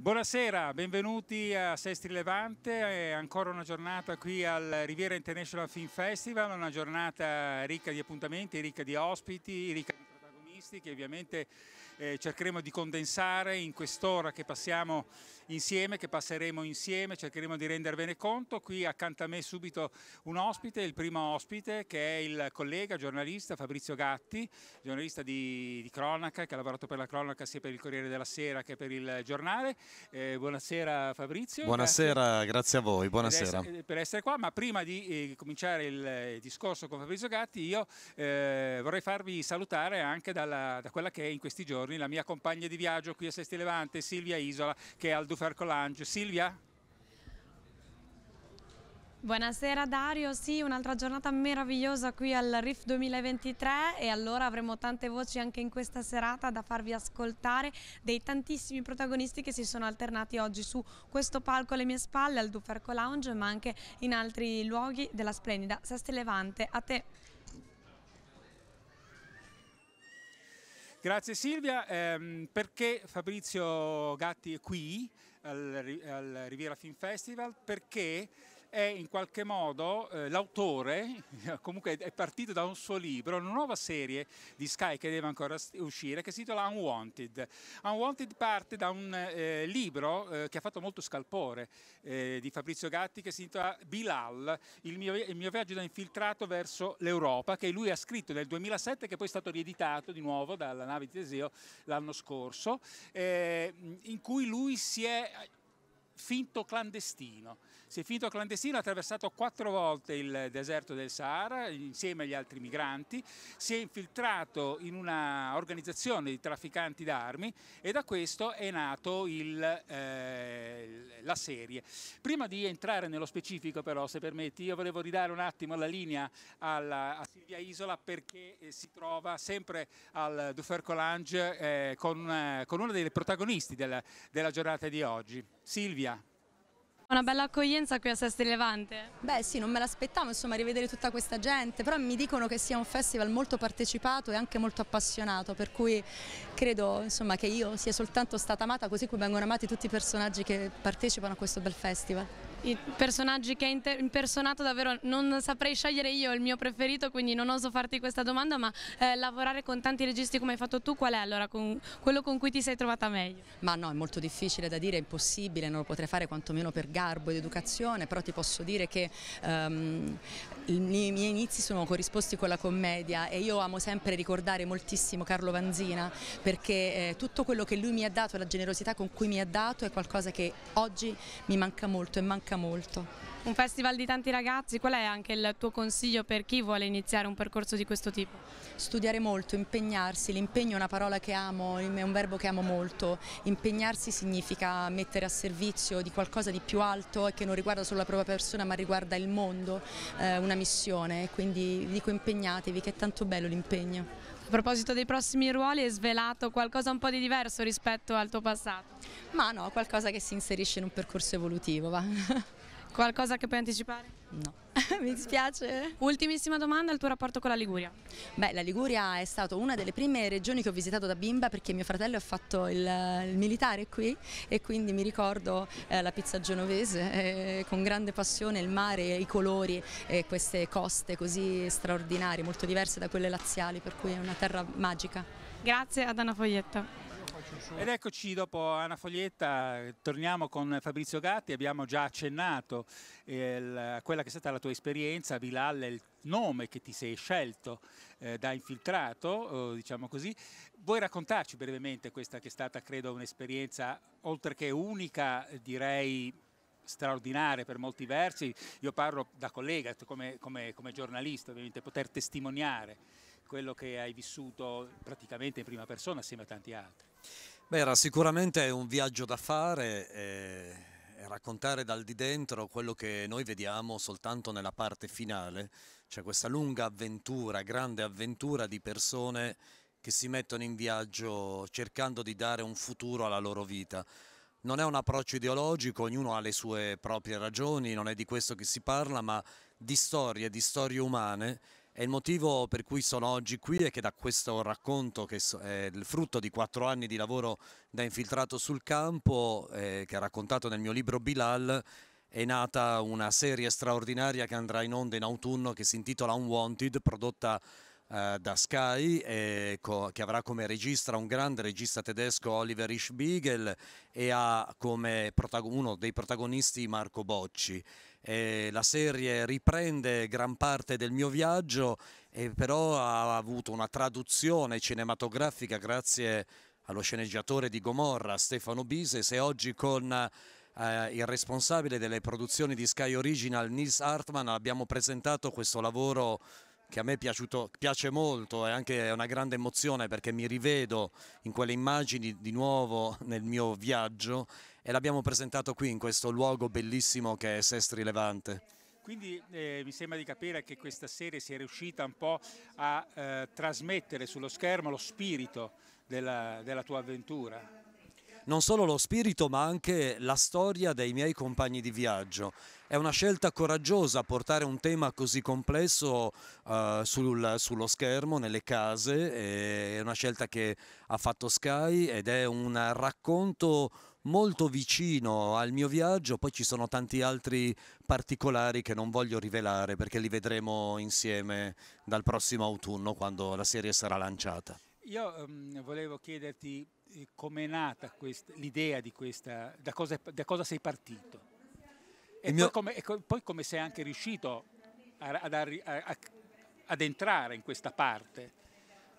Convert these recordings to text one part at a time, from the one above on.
Buonasera, benvenuti a Sestri Levante, è ancora una giornata qui al Riviera International Film Festival, una giornata ricca di appuntamenti, ricca di ospiti, ricca di protagonisti che ovviamente eh, cercheremo di condensare in quest'ora che passiamo insieme, che passeremo insieme, cercheremo di rendervene conto. Qui accanto a me subito un ospite, il primo ospite che è il collega giornalista Fabrizio Gatti, giornalista di, di cronaca che ha lavorato per la cronaca sia per il Corriere della Sera che per il giornale. Eh, buonasera Fabrizio. Buonasera, grazie, grazie a voi, buonasera. Per essere, eh, per essere, qua, ma prima di eh, cominciare il eh, discorso con Fabrizio Gatti io eh, vorrei farvi salutare anche dalla, da quella che è in questi giorni giorni la mia compagna di viaggio qui a Sesti Levante, Silvia Isola, che è al Dufer Colange. Silvia? Buonasera Dario, sì un'altra giornata meravigliosa qui al RIF 2023 e allora avremo tante voci anche in questa serata da farvi ascoltare dei tantissimi protagonisti che si sono alternati oggi su questo palco alle mie spalle, al Duferco Lounge ma anche in altri luoghi della splendida Sesti Levante. A te! Grazie Silvia, eh, perché Fabrizio Gatti è qui al, al Riviera Film Festival? Perché è in qualche modo eh, l'autore, comunque è partito da un suo libro, una nuova serie di Sky che deve ancora uscire, che si intitola Unwanted. Unwanted parte da un eh, libro eh, che ha fatto molto scalpore eh, di Fabrizio Gatti, che si intitola Bilal, il mio, il mio viaggio da infiltrato verso l'Europa, che lui ha scritto nel 2007, e che poi è stato rieditato di nuovo dalla nave di Teseo l'anno scorso, ehm, in cui lui si è finto clandestino si è finito clandestino, ha attraversato quattro volte il deserto del Sahara insieme agli altri migranti, si è infiltrato in una organizzazione di trafficanti d'armi e da questo è nato il, eh, la serie. Prima di entrare nello specifico però, se permetti, io volevo ridare un attimo la linea alla, a Silvia Isola perché eh, si trova sempre al Dufer Colange eh, con, eh, con, una delle protagonisti della, della giornata di oggi. Silvia. Una bella accoglienza qui a Sesto Levante. Beh sì, non me l'aspettavo insomma rivedere tutta questa gente, però mi dicono che sia un festival molto partecipato e anche molto appassionato, per cui credo insomma, che io sia soltanto stata amata così come vengono amati tutti i personaggi che partecipano a questo bel festival i personaggi che ha impersonato davvero non saprei scegliere io il mio preferito quindi non oso farti questa domanda ma eh, lavorare con tanti registi come hai fatto tu qual è allora con quello con cui ti sei trovata meglio? Ma no è molto difficile da dire è impossibile non lo potrei fare quantomeno per garbo ed educazione però ti posso dire che um, i miei inizi sono corrisposti con la commedia e io amo sempre ricordare moltissimo Carlo Vanzina perché eh, tutto quello che lui mi ha dato la generosità con cui mi ha dato è qualcosa che oggi mi manca molto e manca tocca molto. Un festival di tanti ragazzi, qual è anche il tuo consiglio per chi vuole iniziare un percorso di questo tipo? Studiare molto, impegnarsi, l'impegno è una parola che amo, è un verbo che amo molto, impegnarsi significa mettere a servizio di qualcosa di più alto e che non riguarda solo la propria persona ma riguarda il mondo, eh, una missione, quindi dico impegnatevi che è tanto bello l'impegno. A proposito dei prossimi ruoli, hai svelato qualcosa un po' di diverso rispetto al tuo passato? Ma no, qualcosa che si inserisce in un percorso evolutivo, va. Qualcosa che puoi anticipare? No. Mi dispiace. Ultimissima domanda, il tuo rapporto con la Liguria? Beh, la Liguria è stata una delle prime regioni che ho visitato da bimba perché mio fratello ha fatto il, il militare qui e quindi mi ricordo eh, la pizza genovese eh, con grande passione, il mare, i colori e eh, queste coste così straordinarie, molto diverse da quelle laziali, per cui è una terra magica. Grazie ad Anna Foglietta. Ed eccoci dopo Anna Foglietta, torniamo con Fabrizio Gatti, abbiamo già accennato eh, quella che è stata la tua esperienza, Vilal è il nome che ti sei scelto eh, da infiltrato, eh, diciamo così. Vuoi raccontarci brevemente questa che è stata, credo, un'esperienza oltre che unica, direi straordinaria per molti versi, io parlo da collega, come, come, come giornalista ovviamente, poter testimoniare quello che hai vissuto praticamente in prima persona assieme a tanti altri. Beh, era sicuramente un viaggio da fare eh, e, raccontare dal di dentro quello che noi vediamo soltanto nella parte finale, cioè questa lunga avventura, grande avventura di persone che si mettono in viaggio cercando di dare un futuro alla loro vita. Non è un approccio ideologico, ognuno ha le sue proprie ragioni, non è di questo che si parla, ma di storie, di storie umane e il motivo per cui sono oggi qui è che da questo racconto, che è il frutto di quattro anni di lavoro da infiltrato sul campo, eh, che è raccontato nel mio libro Bilal, è nata una serie straordinaria che andrà in onda in autunno che si intitola Unwanted, prodotta eh, da Sky, eh, che avrà come regista un grande regista tedesco Oliver Ischbiegel e ha come uno dei protagonisti Marco Bocci eh, la serie riprende gran parte del mio viaggio, eh, però ha avuto una traduzione cinematografica grazie allo sceneggiatore di Gomorra, Stefano Bises, e oggi con eh, il responsabile delle produzioni di Sky Original, Nils Hartmann, abbiamo presentato questo lavoro che a me piaciuto, piace molto, e anche una grande emozione perché mi rivedo in quelle immagini di nuovo nel mio viaggio e l'abbiamo presentato qui in questo luogo bellissimo che è Sestri Levante. Quindi eh, mi sembra di capire che questa serie sia riuscita un po' a eh, trasmettere sullo schermo lo spirito della, della tua avventura non solo lo spirito ma anche la storia dei miei compagni di viaggio. È una scelta coraggiosa portare un tema così complesso uh, sul, sullo schermo, nelle case, è una scelta che ha fatto Sky ed è un racconto molto vicino al mio viaggio, poi ci sono tanti altri particolari che non voglio rivelare perché li vedremo insieme dal prossimo autunno quando la serie sarà lanciata. Io um, volevo chiederti eh, come è nata l'idea di questa, da cosa, da cosa, sei partito e, poi, mio... come, e poi, come, sei anche riuscito a, ad, a, ad entrare in questa parte.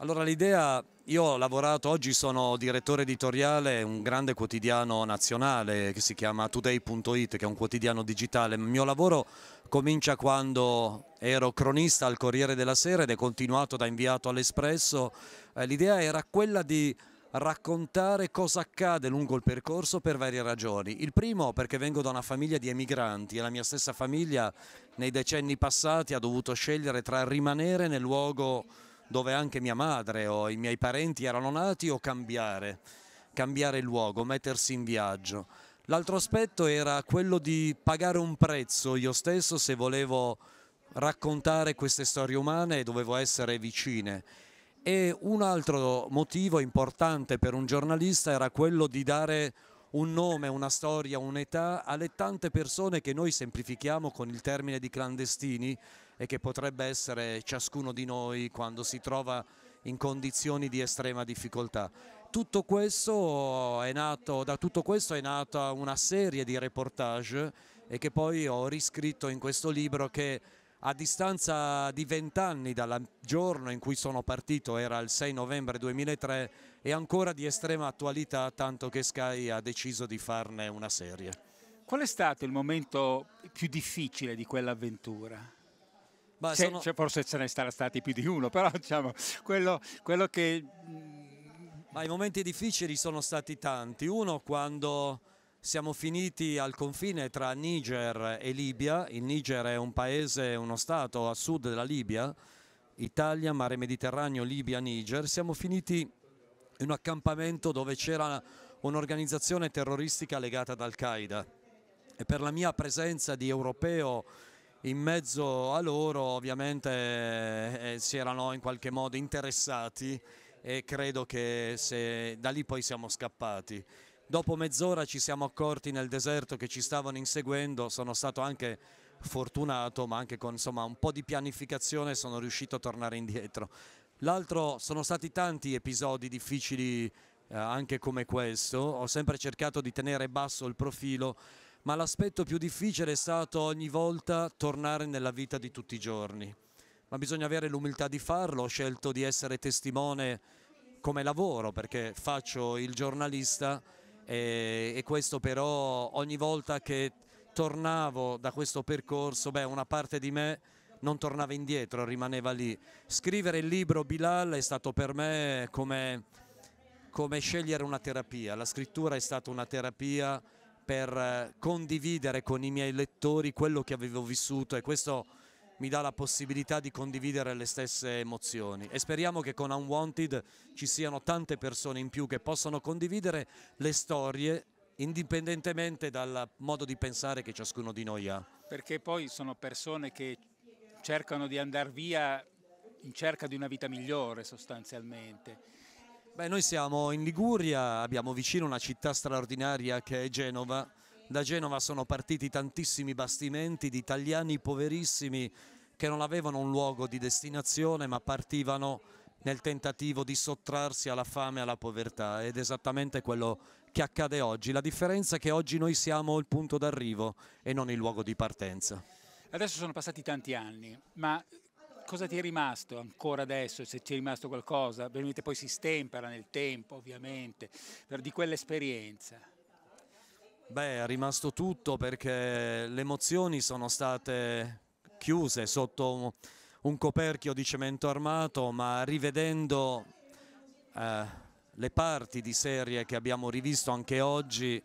Allora l'idea, io ho lavorato, oggi sono direttore editoriale un grande quotidiano nazionale che si chiama Today.it che è un quotidiano digitale, il mio lavoro comincia quando ero cronista al Corriere della Sera ed è continuato da inviato all'Espresso, eh, l'idea era quella di raccontare cosa accade lungo il percorso per varie ragioni. Il primo perché vengo da una famiglia di emigranti e la mia stessa famiglia nei decenni passati ha dovuto scegliere tra rimanere nel luogo dove anche mia madre o i miei parenti erano nati o cambiare, cambiare luogo, mettersi in viaggio. L'altro aspetto era quello di pagare un prezzo io stesso se volevo raccontare queste storie umane e dovevo essere vicine. E un altro motivo importante per un giornalista era quello di dare un nome, una storia, un'età alle tante persone che noi semplifichiamo con il termine di clandestini, e che potrebbe essere ciascuno di noi quando si trova in condizioni di estrema difficoltà. Tutto questo è nato, da tutto questo è nata una serie di reportage e che poi ho riscritto in questo libro che a distanza di vent'anni dal giorno in cui sono partito, era il 6 novembre 2003, è ancora di estrema attualità, tanto che Sky ha deciso di farne una serie. Qual è stato il momento più difficile di quell'avventura? Ma se, sono... cioè, forse ce ne sarà stati più di uno, però diciamo, quello, quello che... Mm, Ma i momenti difficili sono stati tanti. Uno quando siamo finiti al confine tra Niger e Libia. Il Niger è un paese, uno stato a sud della Libia, Italia, mare Mediterraneo, Libia, Niger. Siamo finiti in un accampamento dove c'era un'organizzazione terroristica legata ad Al-Qaeda. E per la mia presenza di europeo in mezzo a loro ovviamente eh, eh, si erano in qualche modo interessati e credo che se, da lì poi siamo scappati. Dopo mezz'ora ci siamo accorti nel deserto che ci stavano inseguendo, sono stato anche fortunato ma anche con insomma, un po' di pianificazione sono riuscito a tornare indietro. L'altro sono stati tanti episodi difficili eh, anche come questo, ho sempre cercato di tenere basso il profilo ma l'aspetto più difficile è stato ogni volta tornare nella vita di tutti i giorni. Ma bisogna avere l'umiltà di farlo, ho scelto di essere testimone come lavoro perché faccio il giornalista e, e questo però ogni volta che tornavo da questo percorso, beh, una parte di me non tornava indietro, rimaneva lì. Scrivere il libro Bilal è stato per me come, come scegliere una terapia, la scrittura è stata una terapia per eh, condividere con i miei lettori quello che avevo vissuto e questo mi dà la possibilità di condividere le stesse emozioni e speriamo che con Unwanted ci siano tante persone in più che possano condividere le storie indipendentemente dal modo di pensare che ciascuno di noi ha. Perché poi sono persone che cercano di andare via in cerca di una vita migliore sostanzialmente Beh, noi siamo in Liguria, abbiamo vicino una città straordinaria che è Genova. Da Genova sono partiti tantissimi bastimenti di italiani poverissimi che non avevano un luogo di destinazione ma partivano nel tentativo di sottrarsi alla fame e alla povertà ed è esattamente quello che accade oggi. La differenza è che oggi noi siamo il punto d'arrivo e non il luogo di partenza. Adesso sono passati tanti anni, ma cosa ti è rimasto ancora adesso, se ti è rimasto qualcosa? Ovviamente poi si stempera nel tempo, ovviamente, per, di quell'esperienza. Beh, è rimasto tutto perché le emozioni sono state chiuse sotto un coperchio di cemento armato, ma rivedendo eh, le parti di serie che abbiamo rivisto anche oggi,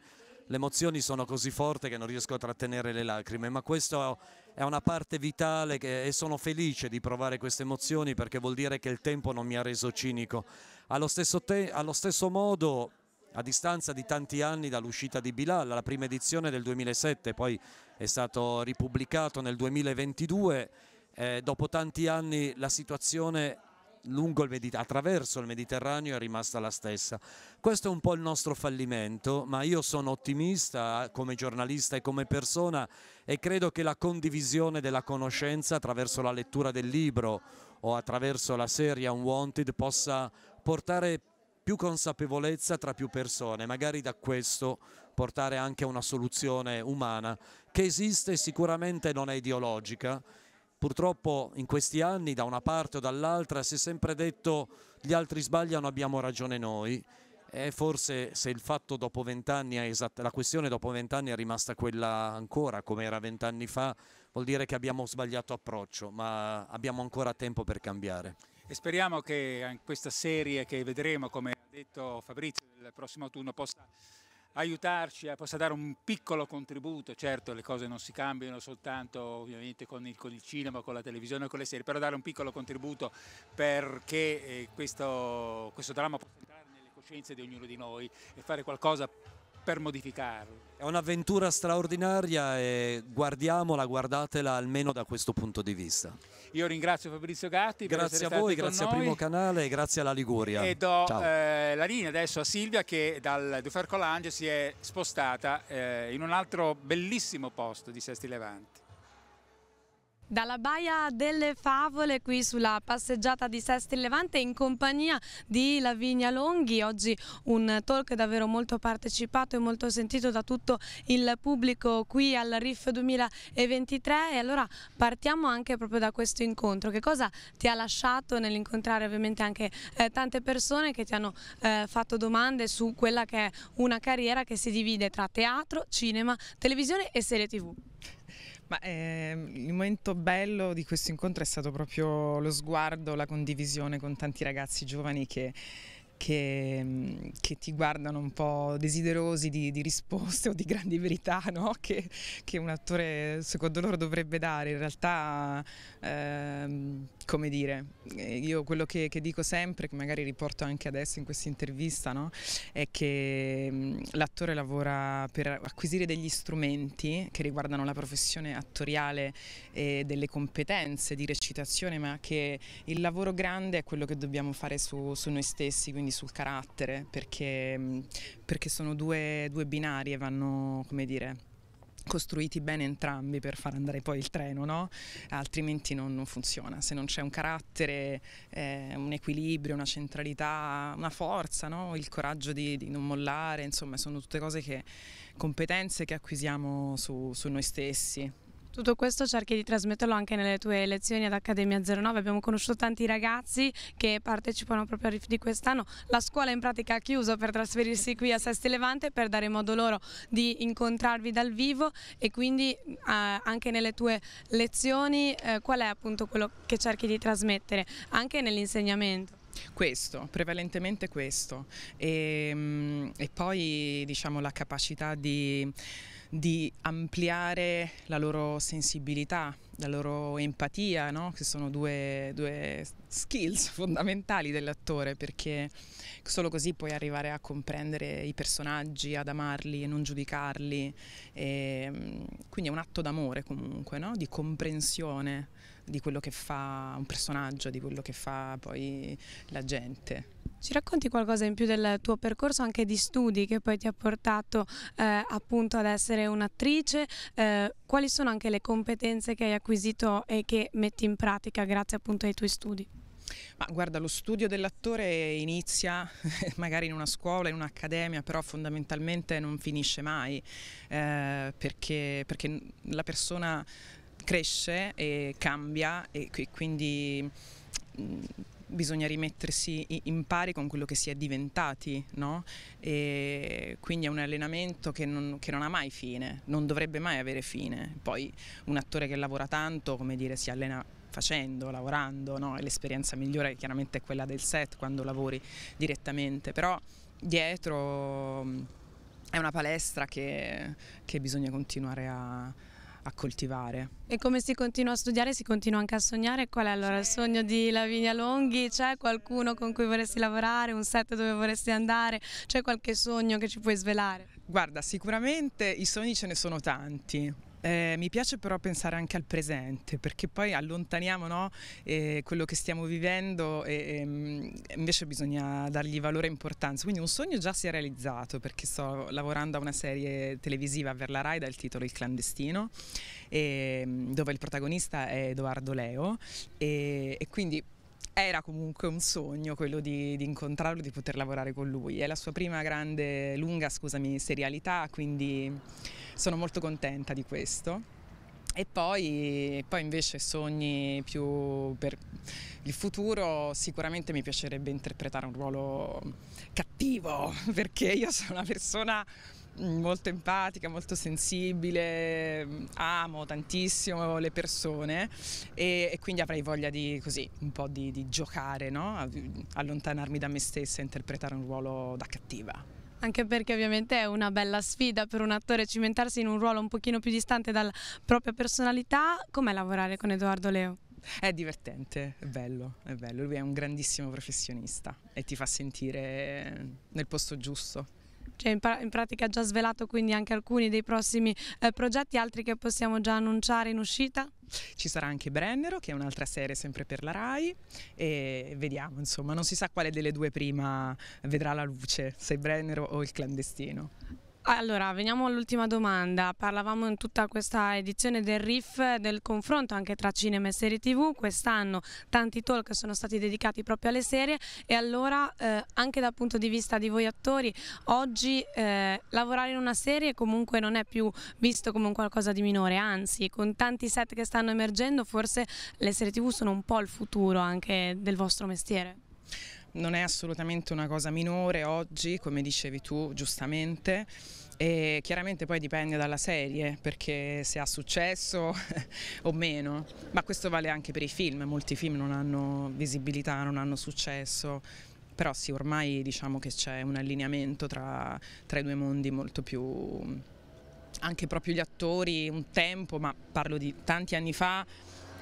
le emozioni sono così forti che non riesco a trattenere le lacrime, ma questo è una parte vitale che, e sono felice di provare queste emozioni perché vuol dire che il tempo non mi ha reso cinico. Allo stesso, allo stesso modo, a distanza di tanti anni dall'uscita di Bilal, la prima edizione del 2007, poi è stato ripubblicato nel 2022, eh, dopo tanti anni la situazione il attraverso il Mediterraneo è rimasta la stessa. Questo è un po' il nostro fallimento, ma io sono ottimista come giornalista e come persona e credo che la condivisione della conoscenza attraverso la lettura del libro o attraverso la serie Unwanted possa portare più consapevolezza tra più persone, magari da questo portare anche a una soluzione umana che esiste sicuramente non è ideologica, Purtroppo in questi anni da una parte o dall'altra si è sempre detto gli altri sbagliano abbiamo ragione noi e forse se il fatto dopo vent'anni la questione dopo vent'anni è rimasta quella ancora come era vent'anni fa vuol dire che abbiamo sbagliato approccio ma abbiamo ancora tempo per cambiare. E speriamo che in eh, questa serie che vedremo come ha detto Fabrizio il prossimo autunno possa aiutarci, a, eh, possa dare un piccolo contributo, certo le cose non si cambiano soltanto ovviamente con il, con il cinema, con la televisione, con le serie, però dare un piccolo contributo perché eh, questo, questo dramma possa entrare nelle coscienze di ognuno di noi e fare qualcosa per modificarlo. È un'avventura straordinaria e guardiamola, guardatela almeno da questo punto di vista. Io ringrazio Fabrizio Gatti. Grazie a voi, grazie a Primo Canale e grazie alla Liguria. E do eh, la linea adesso a Silvia che dal Dufercolange si è spostata eh, in un altro bellissimo posto di Sesti Levanti. Dalla Baia delle Favole qui sulla passeggiata di Sesti Levante in compagnia di Lavinia Longhi, oggi un talk davvero molto partecipato e molto sentito da tutto il pubblico qui al RIF 2023 e allora partiamo anche proprio da questo incontro, che cosa ti ha lasciato nell'incontrare ovviamente anche eh, tante persone che ti hanno eh, fatto domande su quella che è una carriera che si divide tra teatro, cinema, televisione e serie tv? Ma, ehm, il momento bello di questo incontro è stato proprio lo sguardo, la condivisione con tanti ragazzi giovani che che, mm, che, ti guardano un po' desiderosi di, di risposte o di grandi verità no? che, che, un attore secondo loro dovrebbe dare. In realtà, ehm, come dire, eh, io quello che, che, dico sempre, che magari riporto anche adesso in questa intervista, no? è che mm, l'attore lavora per acquisire degli strumenti che riguardano la professione attoriale e delle competenze di recitazione, ma che il lavoro grande è quello che dobbiamo fare su, su noi stessi quindi sul carattere, perché, mm, perché sono due, due binari e vanno, come dire, costruiti bene entrambi per far andare poi il treno, no? altrimenti non, non, funziona. Se non c'è un carattere, eh, un equilibrio, una centralità, una forza, no? il coraggio di, di, non mollare, insomma sono tutte cose che, competenze che acquisiamo su, su noi stessi. Tutto questo cerchi di trasmetterlo anche nelle tue lezioni ad Accademia 09, abbiamo conosciuto tanti ragazzi che partecipano proprio al RIF di quest'anno, la scuola in pratica ha chiuso per trasferirsi qui a Sesti Levante per dare modo loro di incontrarvi dal vivo e quindi eh, anche nelle tue lezioni eh, qual è appunto quello che cerchi di trasmettere anche nell'insegnamento? Questo, prevalentemente questo e, ehm, e poi diciamo la capacità di di ampliare la loro sensibilità, la loro empatia, no? che sono due, due skills fondamentali dell'attore, perché solo così puoi arrivare a comprendere i personaggi, ad amarli e non giudicarli. E, mm, quindi è un atto d'amore comunque, no? di comprensione di quello che fa un personaggio, di quello che fa poi la gente. Ci racconti qualcosa in più del tuo percorso anche di studi che poi ti ha portato eh, appunto ad essere un'attrice? Eh, quali sono anche le competenze che hai acquisito e che metti in pratica grazie appunto ai tuoi studi? Ma guarda, lo studio dell'attore inizia magari in una scuola, in un'accademia, però fondamentalmente non finisce mai, eh, perché, perché la persona cresce e cambia e quindi mm, bisogna rimettersi in pari con quello che si è diventati, no? quindi è un allenamento che non, che non, ha mai fine, non dovrebbe mai avere fine. Poi un attore che lavora tanto, come dire, si allena facendo, lavorando, no? l'esperienza migliore chiaramente è quella del set quando lavori direttamente, però dietro mm, è una palestra che, che bisogna continuare a, a coltivare. E come si continua a studiare, si continua anche a sognare? Qual è allora il sogno di Lavinia Longhi? C'è qualcuno con cui vorresti lavorare, un set dove vorresti andare? C'è qualche sogno che ci puoi svelare? Guarda, sicuramente i sogni ce ne sono tanti. Eh, mi piace però pensare anche al presente, perché poi allontaniamo no, eh, quello che stiamo vivendo e, e, ehm, invece bisogna dargli valore e importanza. Quindi un sogno già si è realizzato, perché sto lavorando a una serie televisiva per la RAI dal titolo Il clandestino, e, ehm, dove il protagonista è Edoardo Leo e, e quindi era comunque un sogno quello di, di incontrarlo, di poter lavorare con lui. È la sua prima grande, lunga, scusami, serialità, quindi sono molto contenta di questo. E poi, poi, invece sogni più per il futuro, sicuramente mi piacerebbe interpretare un ruolo cattivo, perché io sono una persona Mm, molto empatica, molto sensibile, mm, amo tantissimo le persone e, e quindi avrei voglia di così, un po' di, di giocare, no? Mm, allontanarmi da me stessa e interpretare un ruolo da cattiva. Anche perché ovviamente è una bella sfida per un attore cimentarsi in un ruolo un pochino più distante dalla propria personalità. Com'è lavorare con Edoardo Leo? È divertente, è bello, è bello. Lui è un grandissimo professionista e ti fa sentire nel posto giusto cioè in, in, pratica già svelato quindi anche alcuni dei prossimi eh, progetti, altri che possiamo già annunciare in uscita? Ci sarà anche Brennero che è un'altra serie sempre per la RAI e vediamo insomma non si sa quale delle due prima vedrà la luce, se Brennero o il clandestino. Allora, veniamo all'ultima domanda. Parlavamo in tutta questa edizione del RIF del confronto anche tra cinema e serie tv. Quest'anno tanti talk sono stati dedicati proprio alle serie e allora eh, anche dal punto di vista di voi attori, oggi eh, lavorare in una serie comunque non è più visto come un qualcosa di minore, anzi con tanti set che stanno emergendo forse le serie tv sono un po' il futuro anche del vostro mestiere non è assolutamente una cosa minore oggi, come dicevi tu giustamente. E chiaramente poi dipende dalla serie, perché se ha successo o meno, ma questo vale anche per i film, molti film non hanno visibilità, non hanno successo, però sì, ormai diciamo che c'è un allineamento tra, tra i due mondi molto più, anche proprio gli attori, un tempo, ma parlo di tanti anni fa,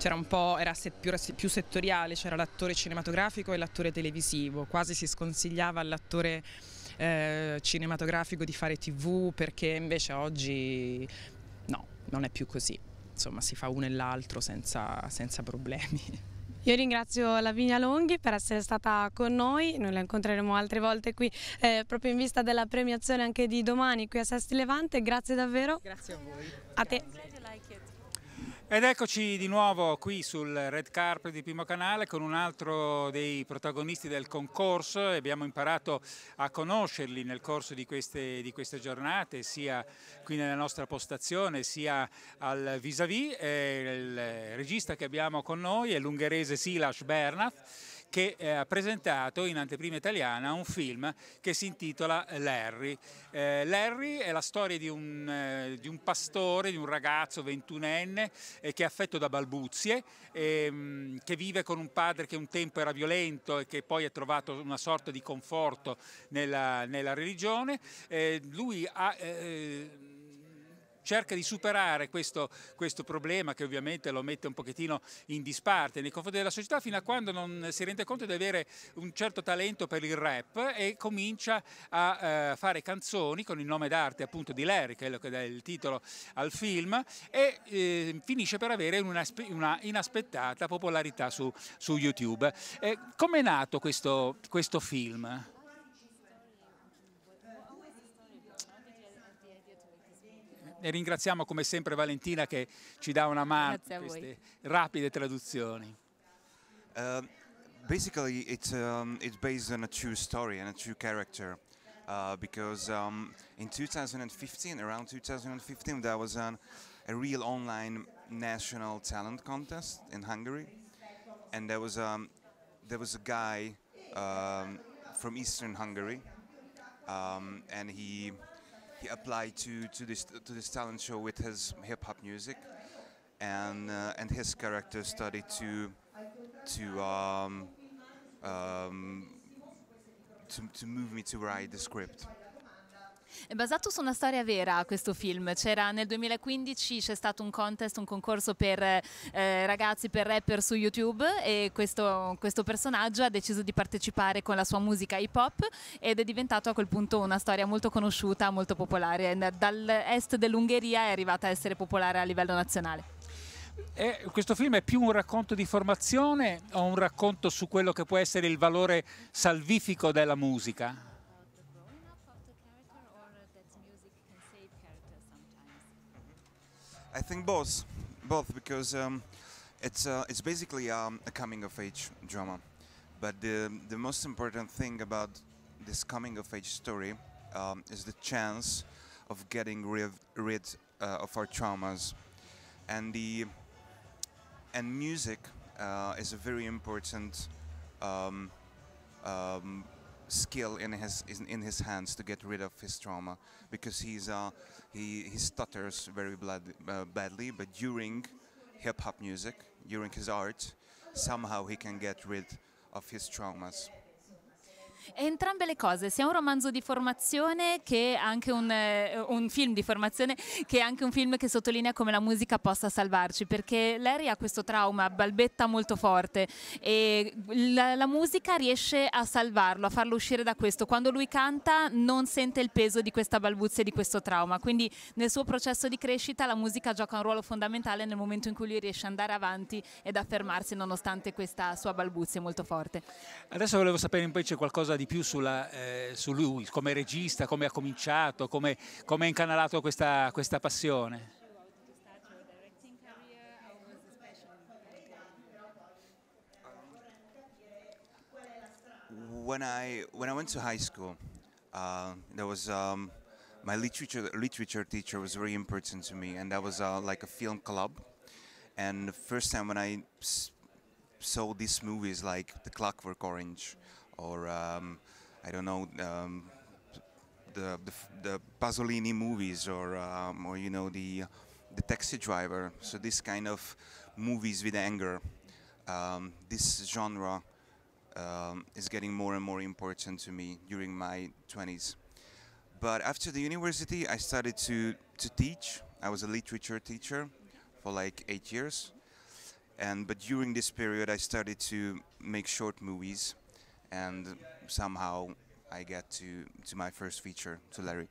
c'era un po', era più, più settoriale, c'era l'attore cinematografico e l'attore televisivo, quasi si sconsigliava all'attore eh, cinematografico di fare tv perché invece oggi no, non è più così, insomma si fa uno e l'altro senza, senza problemi. Io ringrazio Lavinia Longhi per essere stata con noi, noi la incontreremo altre volte qui eh, proprio in vista della premiazione anche di domani qui a Sesti Levante, grazie davvero. Grazie a voi. A te. Ed eccoci di nuovo qui sul Red Carpet di Primo Canale con un altro dei protagonisti del concorso. Abbiamo imparato a conoscerli nel corso di queste, di queste giornate, sia qui nella nostra postazione, sia al vis-à-vis. -vis. Il regista che abbiamo con noi è l'ungherese Silas Bernath che eh, ha presentato in anteprima italiana un film che si intitola eh, Larry. Eh, Larry è la storia di un, eh, di un, pastore, di un ragazzo ventunenne eh, che è affetto da balbuzie, ehm, che vive con un padre che un tempo era violento e che poi ha trovato una sorta di conforto nella, nella religione. Eh, lui ha cerca di superare questo, questo, problema che ovviamente lo mette un pochettino in disparte nei confronti della società fino a quando non si rende conto di avere un certo talento per il rap e comincia a eh, fare canzoni con il nome d'arte appunto di Larry, che è il titolo al film e eh, finisce per avere una, una inaspettata popolarità su, su YouTube. Eh, Come è nato questo, questo film? e ringraziamo come sempre Valentina che ci dà una mano a queste rapide traduzioni. Uh, basically it's, um, it's based on a true story and a true character. Uh, because um, in 2015, around 2015, there was an, a real online national talent contest in Hungary, and there was um, there was a guy um, from Eastern Hungary, um, and he he applied to, to, this, to this talent show with his hip-hop music and, uh, and his character started to, to, um, um, to, to move me to write the script. È basato su una storia vera questo film. C'era nel 2015 c'è stato un contest, un concorso per eh, ragazzi, per rapper su YouTube e questo, questo, personaggio ha deciso di partecipare con la sua musica hip hop ed è diventato a quel punto una storia molto conosciuta, molto popolare. Dall'est dell'Ungheria è arrivata a essere popolare a livello nazionale. Eh, questo film è più un racconto di formazione o un racconto su quello che può essere il valore salvifico della musica? I think both, both because um, it's uh, it's basically um, a coming of age drama, but the the most important thing about this coming of age story um, is the chance of getting rid, rid uh, of our traumas, and the and music uh, is a very important um, um, skill in his in his hands to get rid of his trauma because he's a uh, he, he stutters very blood, uh, badly, but during hip hop music, during his art, somehow he can get rid of his traumas. entrambe le cose, sia un romanzo di formazione che anche un, eh, un, film di formazione, che anche un film che sottolinea come la musica possa salvarci, perché Larry ha questo trauma, balbetta molto forte e la, la musica riesce a salvarlo, a farlo uscire da questo. Quando lui canta non sente il peso di questa balbuzia e di questo trauma, quindi nel suo processo di crescita la musica gioca un ruolo fondamentale nel momento in cui lui riesce ad andare avanti ed affermarsi nonostante questa sua balbuzia molto forte. Adesso volevo sapere invece qualcosa qualcosa di più sulla, eh, su lui, come regista, come ha cominciato, come, come ha incanalato questa, questa passione? When I, when I went to high school, uh, there was um, my literature, literature teacher was very important to me, and that was uh, like a film club. And the first time when I saw these movies, like The Clockwork Orange, or um, I don't know um, the, the, the Pasolini movies or um, or you know the the taxi driver. So this kind of movies with anger, um, this genre um, is getting more and more important to me during my 20s. But after the university, I started to to teach. I was a literature teacher for like eight years, and but during this period, I started to make short movies and somehow I get to, to my first feature, to Larry.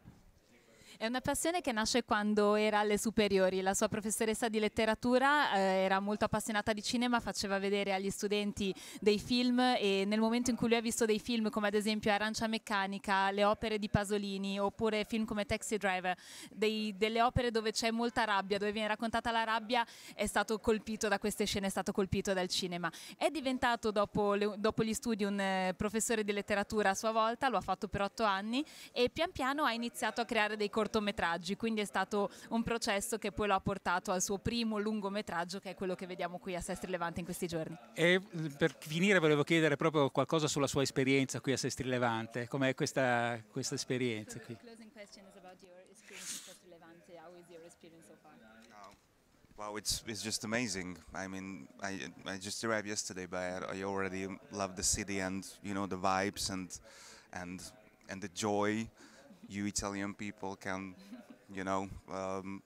È una passione che nasce quando era alle superiori. La sua professoressa di letteratura eh, era molto appassionata di cinema, faceva vedere agli studenti dei film e nel momento in cui lui ha visto dei film come ad esempio Arancia Meccanica, le opere di Pasolini oppure film come Taxi Driver, dei, delle opere dove c'è molta rabbia, dove viene raccontata la rabbia, è stato colpito da queste scene, è stato colpito dal cinema. È diventato dopo, le, dopo gli studi un eh, professore di letteratura a sua volta, lo ha fatto per otto anni e pian piano ha iniziato a creare dei corti cortometraggi, quindi è stato un processo che poi lo ha portato al suo primo lungometraggio che è quello che vediamo qui a Sestri Levante in questi giorni. E per finire volevo chiedere proprio qualcosa sulla sua esperienza qui a Sestri Levante, com'è questa, questa esperienza qui? Wow, oh, it's it's just amazing. I mean, I I just arrived yesterday, but I, I already love the city and you know the vibes and and and the joy you Italian people can, you know, um,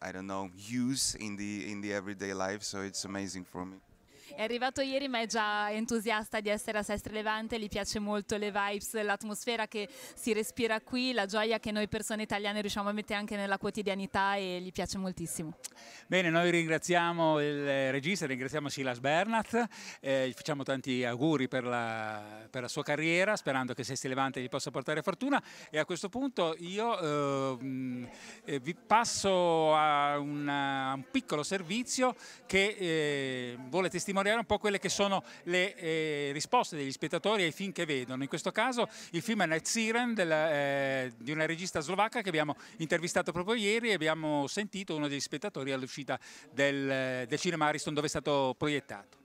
I don't know, use in the in the everyday life. So it's amazing for me. È arrivato ieri ma è già entusiasta di essere a Sestri Levante, gli piace molto le vibes, l'atmosfera che si respira qui, la gioia che noi persone italiane riusciamo a mettere anche nella quotidianità e gli piace moltissimo. Bene, noi ringraziamo il regista, ringraziamo Silas Bernat, eh, gli facciamo tanti auguri per la, per la sua carriera, sperando che Sestri Levante gli possa portare fortuna e a questo punto io eh, eh, vi passo a una, un piccolo servizio che eh, vuole testimoniare memoriare un po' quelle che sono le eh, risposte degli spettatori ai film che vedono. In questo caso il film è Night Siren della, eh, di una regista slovacca che abbiamo intervistato proprio ieri e abbiamo sentito uno degli spettatori all'uscita del, eh, del cinema Ariston dove è stato proiettato.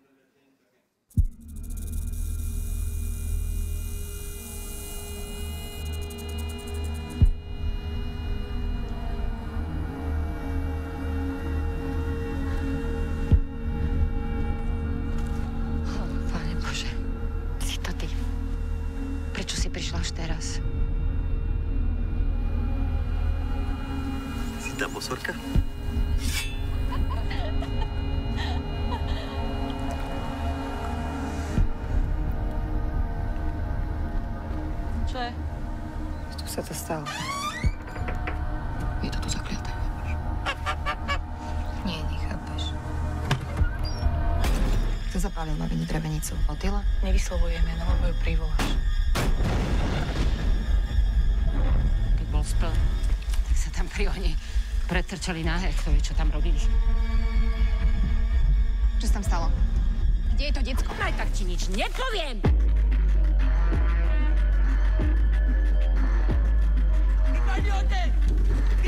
Kto na noviny drevenicu? Otyla? Nevyslovuje meno, lebo ju privoláš. Keď bol spln, tak sa tam pri oni pretrčali nahé, kto vie, čo tam robili. Čo sa tam stalo? Kde je to detsko? Aj tak ti nič nepoviem!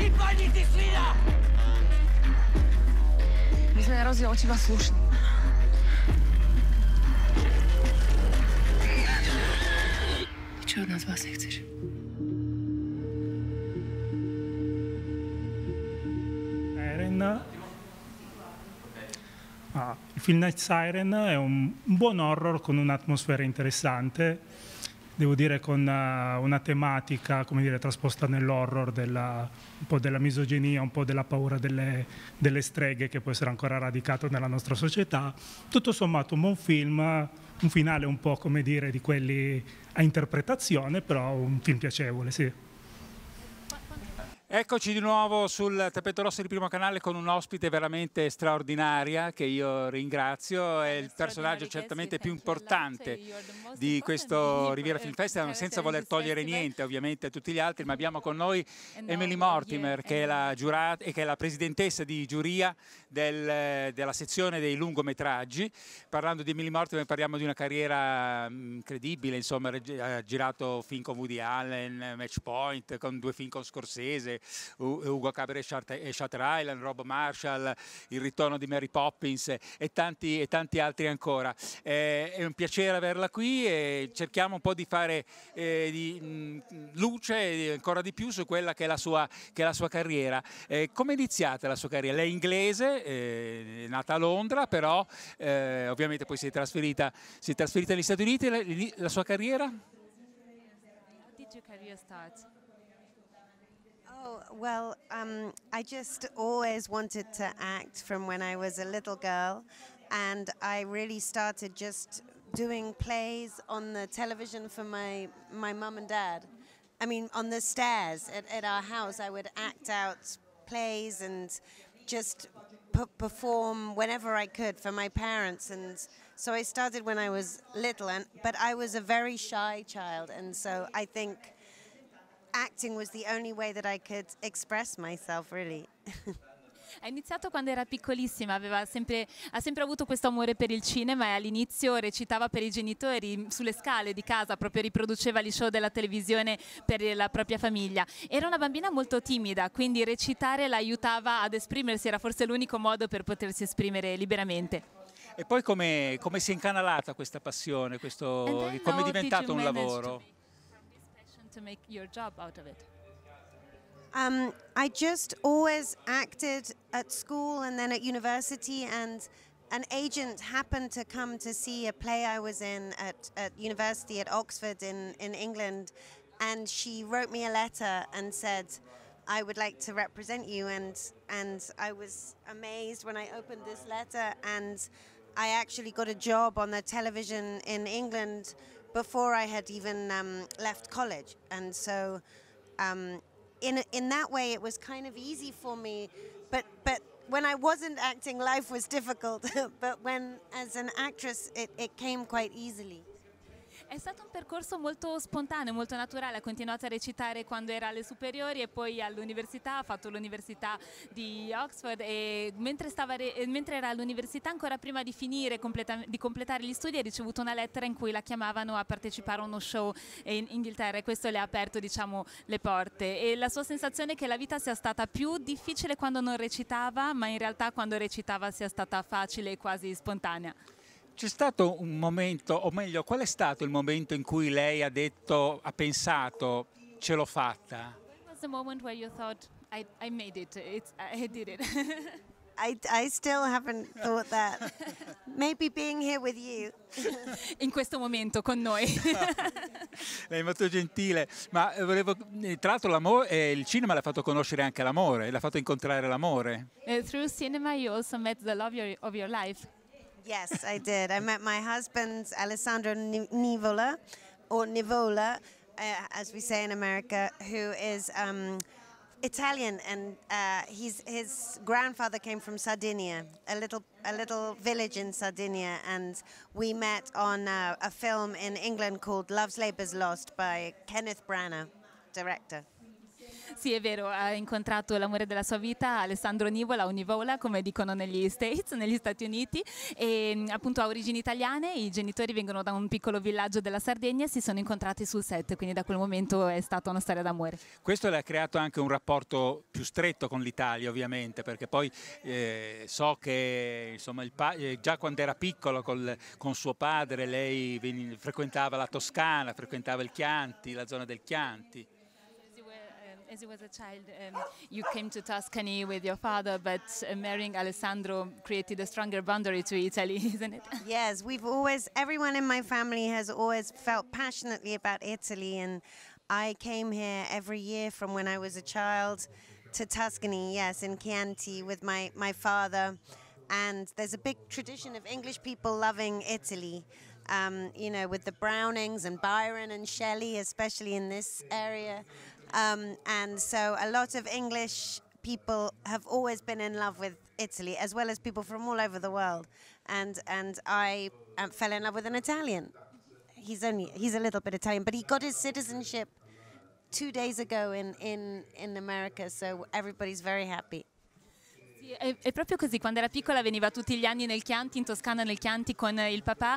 Vypadni, ty svina! My sme na rozdiel od teba slušní. Čo od nás vlastne chceš? Siren. Ah, il film Night Siren è un, buon horror con un'atmosfera interessante, devo dire con una, eh, una tematica come dire, trasposta nell'horror, della, un po' della misoginia, un po' della paura delle, delle streghe che può essere ancora radicato nella nostra società. Tutto sommato un buon film un finale un po' come dire di quelli a interpretazione, però un film piacevole, sì. Eccoci di nuovo sul tappeto rosso di Primo Canale con un ospite veramente straordinaria che io ringrazio, è il personaggio certamente più importante di questo Riviera Film Festival senza voler togliere niente ovviamente a tutti gli altri, ma abbiamo con noi Emily Mortimer che è la, giurata, che è la presidentessa di giuria del, della sezione dei lungometraggi. Parlando di Emily Mortimer parliamo di una carriera mm, incredibile, insomma ha girato film con Woody Allen, Match Point, con due film con Scorsese, Ugo Cabrera e Shutter Island, Rob Marshall, il ritorno di Mary Poppins e tanti, e tanti altri ancora. Eh, è un piacere averla qui e cerchiamo un po' di fare eh, di, mh, mm, luce ancora di più su quella che è la sua, è la sua carriera. Eh, come è iniziata la sua carriera? Lei è inglese, eh, è nata a Londra, però eh, ovviamente poi si è trasferita, si è trasferita negli Stati Uniti. La, la sua carriera? How did your career start? Oh, well, um, I just always wanted to act from when I was a little girl, and I really started just doing plays on the television for my my mum and dad. I mean, on the stairs at, at our house, I would act out plays and just perform whenever I could for my parents. And so I started when I was little, and but I was a very shy child, and so I think acting was the only way that I could express myself, really. Ha iniziato quando era piccolissima, sempre, ha sempre avuto questo amore per il cinema e all'inizio recitava per i genitori sulle scale di casa, proprio riproduceva gli show della televisione per la propria famiglia. Era una bambina molto timida, quindi recitare la aiutava ad esprimersi, era forse l'unico modo per potersi esprimere liberamente. E poi come, come si è incanalata questa passione, questo, come è diventato un lavoro? to make your job out of it? Um, I just always acted at school and then at university, and an agent happened to come to see a play I was in at, at university at Oxford in, in England, and she wrote me a letter and said, I would like to represent you. And, and I was amazed when I opened this letter, and I actually got a job on the television in England before I had even um, left college. And so, um, in in that way, it was kind of easy for me. But but when I wasn't acting, life was difficult. but when as an actress, it, it came quite easily. È stato un percorso molto spontaneo, molto naturale, ha continuato a recitare quando era alle superiori e poi all'università, ha fatto l'università di Oxford e mentre, stava, eh, mentre era all'università ancora prima di finire, completa, di completare gli studi ha ricevuto una lettera in cui la chiamavano a partecipare a uno show in Inghilterra e questo le ha aperto diciamo, le porte e la sua sensazione è che la vita sia stata più difficile quando non recitava ma in realtà quando recitava sia stata facile e quasi spontanea. C'è stato un momento, o meglio, qual è stato il momento in cui lei ha detto, ha pensato, ce l'ho fatta? the moment where you thought I, I made it. It's, I did it. I, I still haven't thought that. Maybe being here with you. In questo momento con noi. Lei è molto gentile, ma eh, volevo, eh, tra l'altro eh, il cinema l'ha fatto conoscere anche l'amore, l'ha fatto incontrare l'amore. Uh, through cinema you also met the love your, of your life. Yes, I did. I met my husband, Alessandro Nivola, or Nivola, uh, as we say in America, who is um, Italian, and uh, his grandfather came from Sardinia, a little a little village in Sardinia, and we met on uh, a film in England called Love's Labour's Lost by Kenneth Branagh, director. Sì, è vero, ha incontrato l'amore della sua vita Alessandro Nivola, Univola, come dicono negli States, negli Stati Uniti, e appunto ha origini italiane, i genitori vengono da un piccolo villaggio della Sardegna e si sono incontrati sul set, quindi da quel momento è stata una storia d'amore. Questo le ha creato anche un rapporto più stretto con l'Italia ovviamente, perché poi eh, so che insomma, eh, già quando era piccolo col, con suo padre lei frequentava la Toscana, frequentava il Chianti, la zona del Chianti. as you was a child, um, you came to Tuscany with your father, but uh, marrying Alessandro created a stronger boundary to Italy, isn't it? Yes, we've always, everyone in my family has always felt passionately about Italy, and I came here every year from when I was a child to Tuscany, yes, in Chianti with my, my father. And there's a big tradition of English people loving Italy. Um, you know, with the Brownings and Byron and Shelley, especially in this area. Um, and so a lot of English people have always been in love with Italy, as well as people from all over the world. And and I um, fell in love with an Italian. He's only he's a little bit Italian, but he got his citizenship two days ago in in in America. So everybody's very happy. Sì, è, è, proprio così, quando era piccola veniva tutti gli anni nel Chianti, in Toscana nel Chianti con il papà,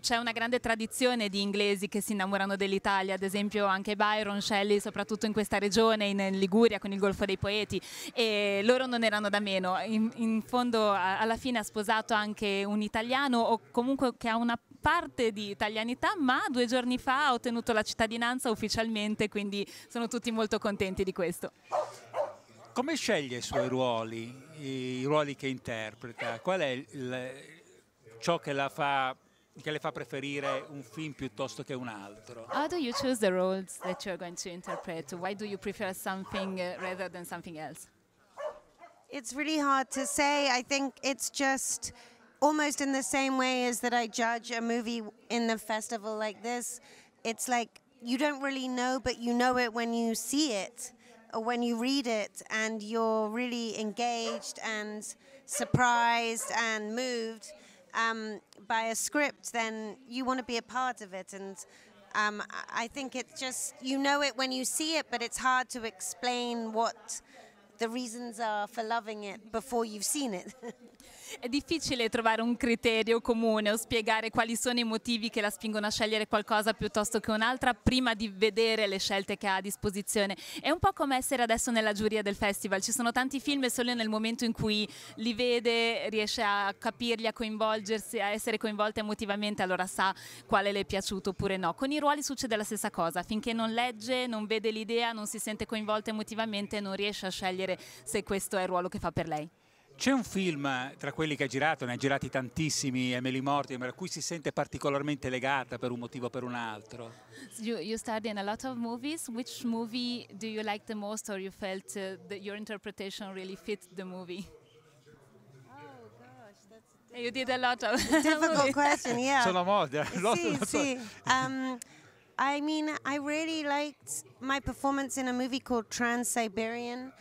c'è una grande tradizione di inglesi che si innamorano dell'Italia, ad esempio anche Byron, Shelley, soprattutto in questa regione, in Liguria con il Golfo dei Poeti, e loro non erano da meno, in, in fondo a, alla fine ha sposato anche un italiano o comunque che ha una parte di italianità, ma due giorni fa ha ottenuto la cittadinanza ufficialmente, quindi sono tutti molto contenti di questo. Come sceglie i suoi ruoli? i ruoli che interpreta, qual è il, ciò che la fa che le fa preferire un film piuttosto che un altro. How do you choose the roles that you're going to interpret? Why do you prefer something uh, rather than something else? It's really hard to say. I think it's just almost in the same way as that I judge a movie in the festival like this. It's like you don't really know, but you know it when you see it. when you read it and you're really engaged and surprised and moved um, by a script, then you want to be a part of it. And um, I think it's just, you know it when you see it, but it's hard to explain what the reasons are for loving it before you've seen it. È difficile trovare un criterio comune o spiegare quali sono i motivi che la spingono a scegliere qualcosa piuttosto che un'altra prima di vedere le scelte che ha a disposizione. È un po' come essere adesso nella giuria del festival, ci sono tanti film e solo nel momento in cui li vede riesce a capirli, a coinvolgersi, a essere coinvolta emotivamente, allora sa quale le è piaciuto oppure no. Con i ruoli succede la stessa cosa, finché non legge, non vede l'idea, non si sente coinvolta emotivamente, non riesce a scegliere se questo è il ruolo che fa per lei. C'è un film eh, tra quelli che ha girato, ne ha girati tantissimi, Emily Mortimer, a cui si sente particolarmente legata per un motivo o per un altro? You, you study in a lot of movies. Which movie do you like the most or you felt uh, that your interpretation really fit the movie? Oh, you did a lot of difficult question, yeah. Sono moda. Sì, sì. Um, I mean, I really liked my performance in a movie called Trans Siberian.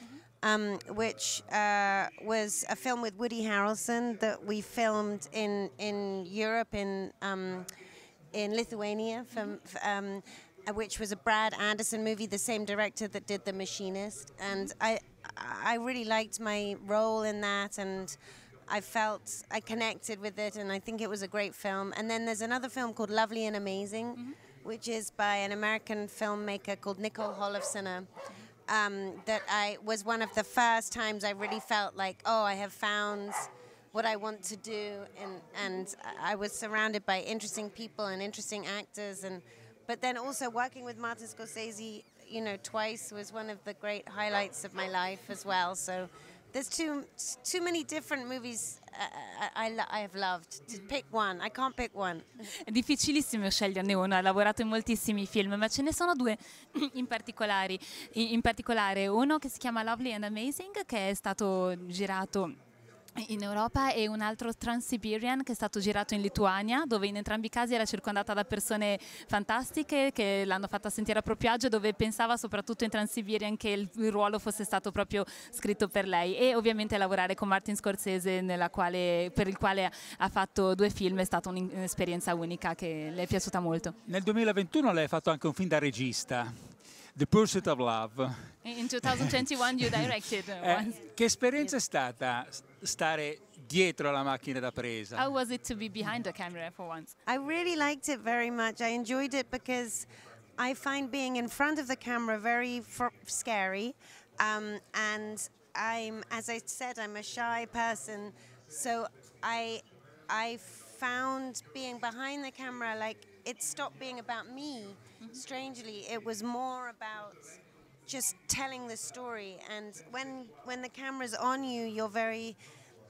um, which uh, was a film with Woody Harrelson that we filmed in in Europe in um, in Lithuania from. Um, which was a Brad Anderson movie, the same director that did The Machinist, and I, I really liked my role in that, and I felt I connected with it, and I think it was a great film. And then there's another film called Lovely and Amazing, mm -hmm. which is by an American filmmaker called Nicole Holofcener um, that I was one of the first times I really felt like, oh, I have found what I want to do, and and I was surrounded by interesting people and interesting actors, and but then also working with Martin Scorsese, you know, twice was one of the great highlights of my life as well. So there's too too many different movies I, I, I've loved. pick one, I can't pick one. È difficilissimo sceglierne uno, ha lavorato in moltissimi film, ma ce ne sono due in, particolari, in particolare. Uno che si chiama Lovely and Amazing, che è stato girato in Europa e un altro Trans-Siberian che è stato girato in Lituania dove in entrambi i casi era circondata da persone fantastiche che l'hanno fatta sentire a proprio agio dove pensava soprattutto in Trans-Siberian che il, il, ruolo fosse stato proprio scritto per lei e ovviamente lavorare con Martin Scorsese quale, per il quale ha fatto due film è stata un'esperienza unica che le è piaciuta molto. Nel 2021 lei ha fatto anche un film da regista The Pursuit of Love. In 2021 you directed uh, eh, che esperienza è stata stare dietro macchina da presa? How was it to be behind the camera for once? I really liked it very much. I enjoyed it because I find being in front of the camera very scary um, and I'm, as I said, I'm a shy person, so I, I found being behind the camera like it stopped being about me strangely, it was more about just telling the story. And when when the camera's on you, you're very,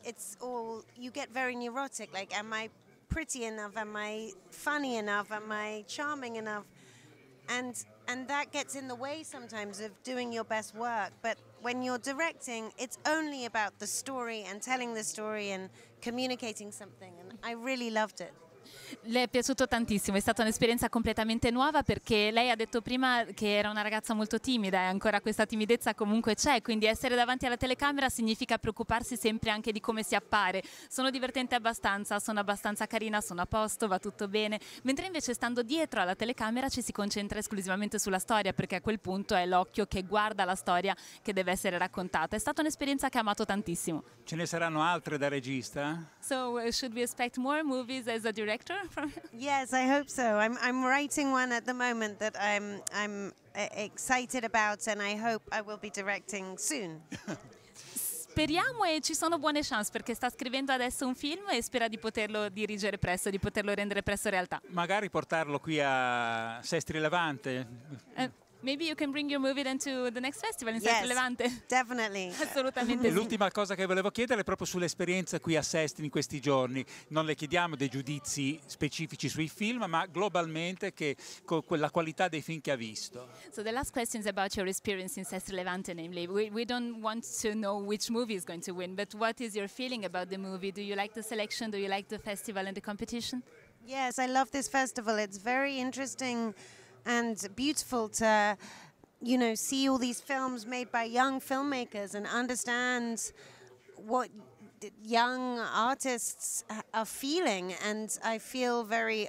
it's all you get very neurotic. Like, am I pretty enough? Am I funny enough? Am I charming enough? And and that gets in the way sometimes of doing your best work. But when you're directing, it's only about the story and telling the story and communicating something. And I really loved it. Le è piaciuto tantissimo, è stata un'esperienza completamente nuova perché lei ha detto prima che era una ragazza molto timida e ancora questa timidezza comunque c'è, quindi essere davanti alla telecamera significa preoccuparsi sempre anche di come si appare. Sono divertente abbastanza, sono abbastanza carina, sono a posto, va tutto bene, mentre invece stando dietro alla telecamera ci si concentra esclusivamente sulla storia perché a quel punto è l'occhio che guarda la storia che deve essere raccontata. È stata un'esperienza che ha amato tantissimo. Ce ne saranno altre da regista? So, uh, should we expect more movies as a director? from? Yes, I hope so. I'm, I'm writing one at the moment that I'm, I'm uh, excited about and I hope I will be directing soon. Speriamo e ci sono buone chance perché sta scrivendo adesso un film e spera di poterlo dirigere presto, di poterlo rendere presto realtà. Magari portarlo qui a Sestri Levante. Eh. Maybe you can bring your movie then to the next festival in yes, Levante. Definitely. Assolutamente. Sì. L'ultima cosa che volevo chiedere è proprio sull'esperienza qui a Sestin in questi giorni. Non le chiediamo dei giudizi specifici sui film, ma globalmente che, con la qualità dei film che ha visto. So the last question is about your experience in Sestri Levante, namely. We, we don't want to know which movie is going to win, but what is your feeling about the movie? Do you like the selection? Do you like the festival and the competition? Yes, I love this festival. It's very interesting. and beautiful to you know see all these films made by young filmmakers and understand what young artists are feeling and i feel very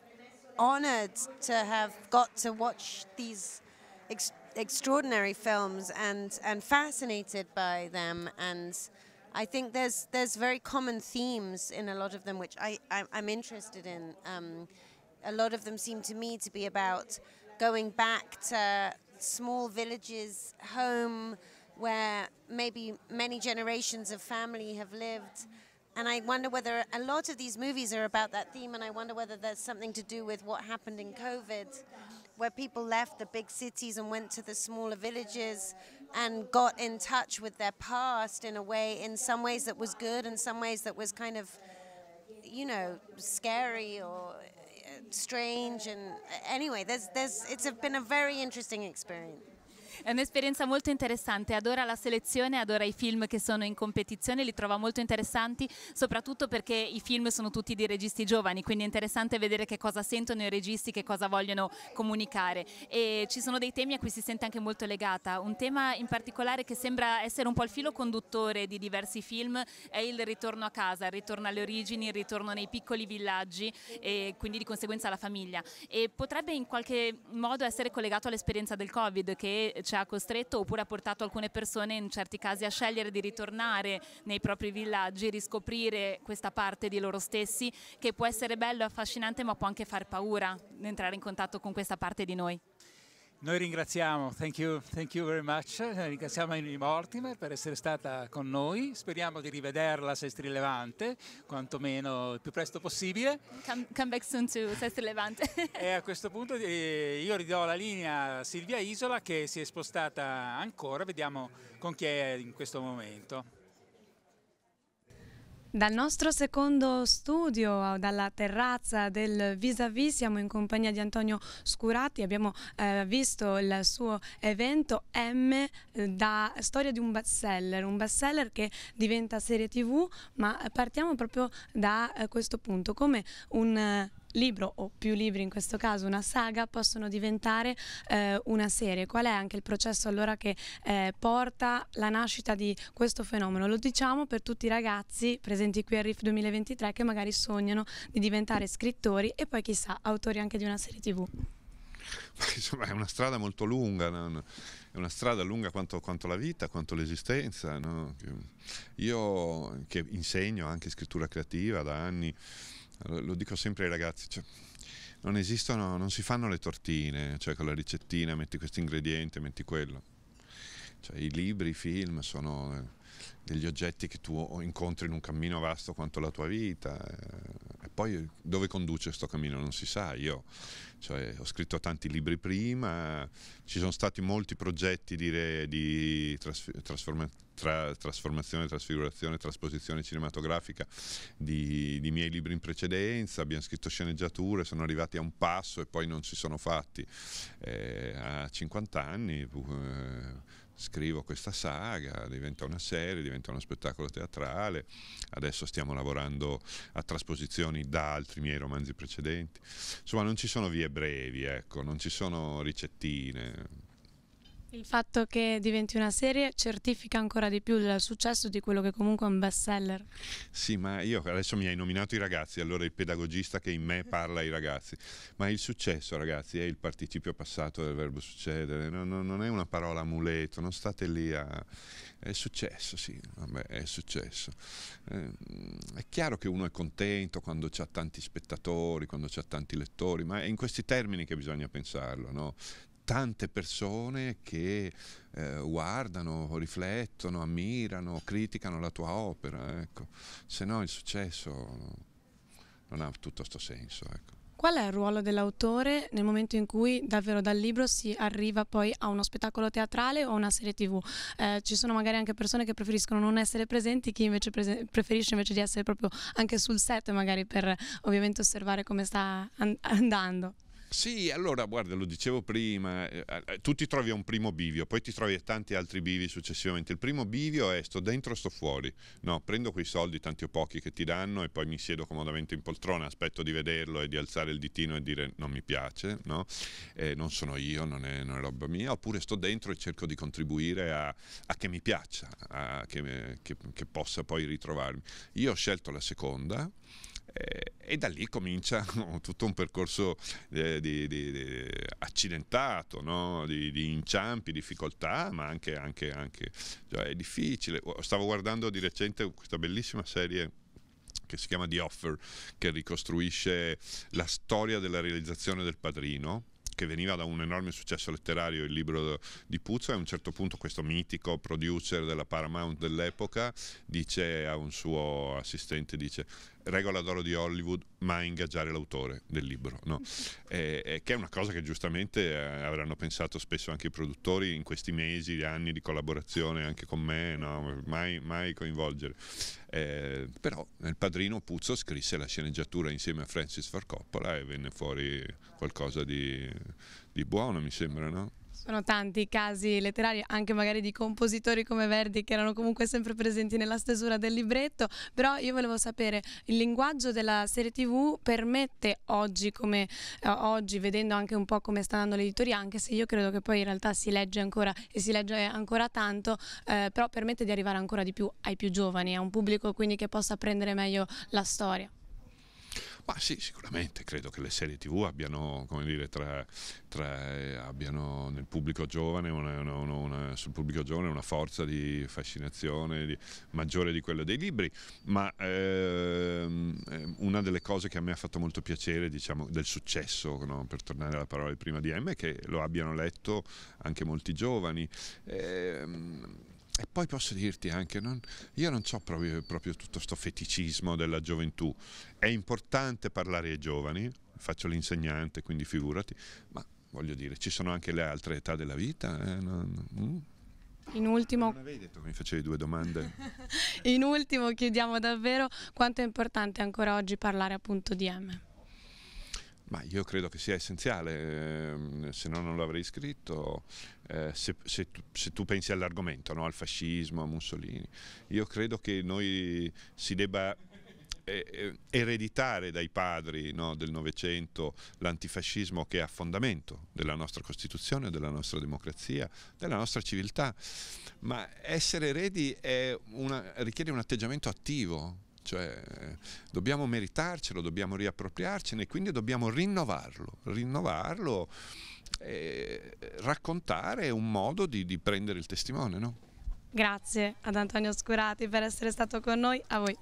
honored to have got to watch these ex extraordinary films and and fascinated by them and I think there's there's very common themes in a lot of them which I, I am interested in um, a lot of them seem to me to be about going back to small villages, home where maybe many generations of family have lived. And I wonder whether a lot of these movies are about that theme, and I wonder whether there's something to do with what happened in COVID, where people left the big cities and went to the smaller villages and got in touch with their past in a way, in some ways that was good, and some ways that was kind of, you know, scary or strange. And anyway, there's, there's, it's been a very interesting experience. È un'esperienza molto interessante, adora la selezione, adora i film che sono in competizione, li trova molto interessanti, soprattutto perché i film sono tutti di registi giovani, quindi è interessante vedere che cosa sentono i registi, che cosa vogliono comunicare. E ci sono dei temi a cui si sente anche molto legata. Un tema in particolare che sembra essere un po' il filo conduttore di diversi film è il ritorno a casa, il ritorno alle origini, il ritorno nei piccoli villaggi e quindi di conseguenza alla famiglia. E potrebbe in qualche modo essere collegato all'esperienza del Covid che ci ci ha costretto oppure ha portato alcune persone in certi casi a scegliere di ritornare nei propri villaggi, riscoprire questa parte di loro stessi che può essere bello, e affascinante ma può anche far paura di entrare in contatto con questa parte di noi. Noi ringraziamo, thank you, thank you very much, ringraziamo Emily Mortimer per essere stata con noi, speriamo di rivederla a Sestri Levante, quantomeno il più presto possibile. Come, come back soon to Sestri Levante. e a questo punto eh, io ridò la linea a Silvia Isola che si è spostata ancora, vediamo con chi è in questo momento. Dal nostro secondo studio, dalla terrazza del vis à vis siamo in compagnia di Antonio Scurati, abbiamo eh, visto il suo evento M eh, da storia di un bestseller, un bestseller che diventa serie tv, ma partiamo proprio da eh, questo punto, come un eh, libro o più libri in questo caso, una saga, possono diventare eh, una serie. Qual è anche il processo allora che eh, porta la nascita di questo fenomeno? Lo diciamo per tutti i ragazzi presenti qui a RIF 2023 che magari sognano di diventare scrittori e poi chissà autori anche di una serie tv. Insomma, è una strada molto lunga, no? è una strada lunga quanto, quanto la vita, quanto l'esistenza. No? Io che insegno anche scrittura creativa da anni, lo dico sempre ai ragazzi, cioè, non esistono, non si fanno le tortine, cioè con la ricettina metti questo ingrediente, metti quello. Cioè, I libri, i film sono eh, degli oggetti che tu incontri in un cammino vasto quanto la tua vita eh, e poi dove conduce questo cammino non si sa io cioè, ho scritto tanti libri prima ci sono stati molti progetti dire, di trasformazione tra, trasformazione, trasfigurazione, trasposizione cinematografica di, di, miei libri in precedenza, abbiamo scritto sceneggiature, sono arrivati a un passo e poi non si sono fatti. Eh, a 50 anni eh, scrivo questa saga, diventa una serie, diventa uno spettacolo teatrale, adesso stiamo lavorando a trasposizioni da altri miei romanzi precedenti. Insomma, non ci sono vie brevi, ecco, non ci sono ricettine. Il fatto che diventi una serie certifica ancora di più il successo di quello che comunque è un best seller. Sì, ma io adesso mi hai nominato i ragazzi, allora il pedagogista che in me parla ai ragazzi, ma il successo ragazzi è il participio passato del verbo succedere, no, no, non è una parola amuleto, non state lì a... è successo, sì, vabbè, è successo. Ehm, è chiaro che uno è contento quando ha tanti spettatori, quando ha tanti lettori, ma è in questi termini che bisogna pensarlo, no? tante persone che eh, guardano, riflettono, ammirano, criticano la tua opera, ecco. se no il successo non ha tutto questo senso. Ecco. Qual è il ruolo dell'autore nel momento in cui davvero dal libro si arriva poi a uno spettacolo teatrale o a una serie tv? Eh, ci sono magari anche persone che preferiscono non essere presenti, chi invece prese preferisce invece di essere proprio anche sul set magari per ovviamente osservare come sta and andando. Sì, allora guarda, lo dicevo prima, eh, eh, tu ti trovi a un primo bivio, poi ti trovi a tanti altri bivi successivamente. Il primo bivio è sto dentro, sto fuori. No, prendo quei soldi, tanti o pochi, che ti danno e poi mi siedo comodamente in poltrona, aspetto di vederlo e di alzare il ditino e dire non mi piace, no? eh, non sono io, non è, non è, roba mia. Oppure sto dentro e cerco di contribuire a, a che mi piaccia, a che, che, che possa poi ritrovarmi. Io ho scelto la seconda. Eh, e da lì comincia tutto un percorso eh, di, di, di accidentato, no? di, di, inciampi, difficoltà, ma anche, anche, anche cioè è difficile. Stavo guardando di recente questa bellissima serie che si chiama The Offer, che ricostruisce la storia della realizzazione del padrino che veniva da un enorme successo letterario, il libro di Puzzo, e a un certo punto questo mitico producer della Paramount dell'epoca dice a un suo assistente, dice, regola d'oro di Hollywood, mai ingaggiare l'autore del libro, no? e, e eh, eh, che è una cosa che giustamente eh, avranno pensato spesso anche i produttori in questi mesi, anni di collaborazione anche con me, no? mai, mai, coinvolgere. Eh, però nel padrino Puzzo scrisse la sceneggiatura insieme a Francis Ford Coppola e venne fuori qualcosa di, di buono, mi sembra, no? Sono tanti i casi letterari, anche magari di compositori come Verdi che erano comunque sempre presenti nella stesura del libretto, però io volevo sapere, il linguaggio della serie TV permette oggi, come eh, oggi, vedendo anche un po' come sta andando l'editoria, anche se io credo che poi in realtà si legge ancora e si legge ancora tanto, eh, però permette di arrivare ancora di più ai più giovani, a un pubblico quindi che possa apprendere meglio la storia. Ma sì, sicuramente credo che le serie TV abbiano, come dire, tra, tra, abbiano nel pubblico giovane una, una, una, sul pubblico giovane una forza di fascinazione di, maggiore di quella dei libri, ma ehm, eh, una delle cose che a me ha fatto molto piacere, diciamo, del successo, no? per tornare alla parola di prima di M, è che lo abbiano letto anche molti giovani. Ehm, e poi posso dirti anche, non, io non ho proprio, proprio tutto questo feticismo della gioventù. È importante parlare ai giovani, faccio l'insegnante, quindi figurati, ma voglio dire, ci sono anche le altre età della vita. Eh? Non, mm. In ultimo, non avevi detto che mi facevi due domande. In ultimo chiediamo davvero quanto è importante ancora oggi parlare appunto di M. Ma io credo che sia essenziale, ehm, se no non l'avrei scritto, eh, se, se, tu, se, tu, pensi all'argomento, no? al fascismo, a Mussolini. Io credo che noi si debba eh, eh, ereditare dai padri no, del Novecento l'antifascismo che è a fondamento della nostra Costituzione, della nostra democrazia, della nostra civiltà, ma essere eredi una, richiede un atteggiamento attivo, cioè dobbiamo meritarcelo, dobbiamo riappropriarcene, e quindi dobbiamo rinnovarlo, rinnovarlo e raccontare un modo di, di prendere il testimone. No? Grazie ad Antonio Scurati per essere stato con noi, a voi.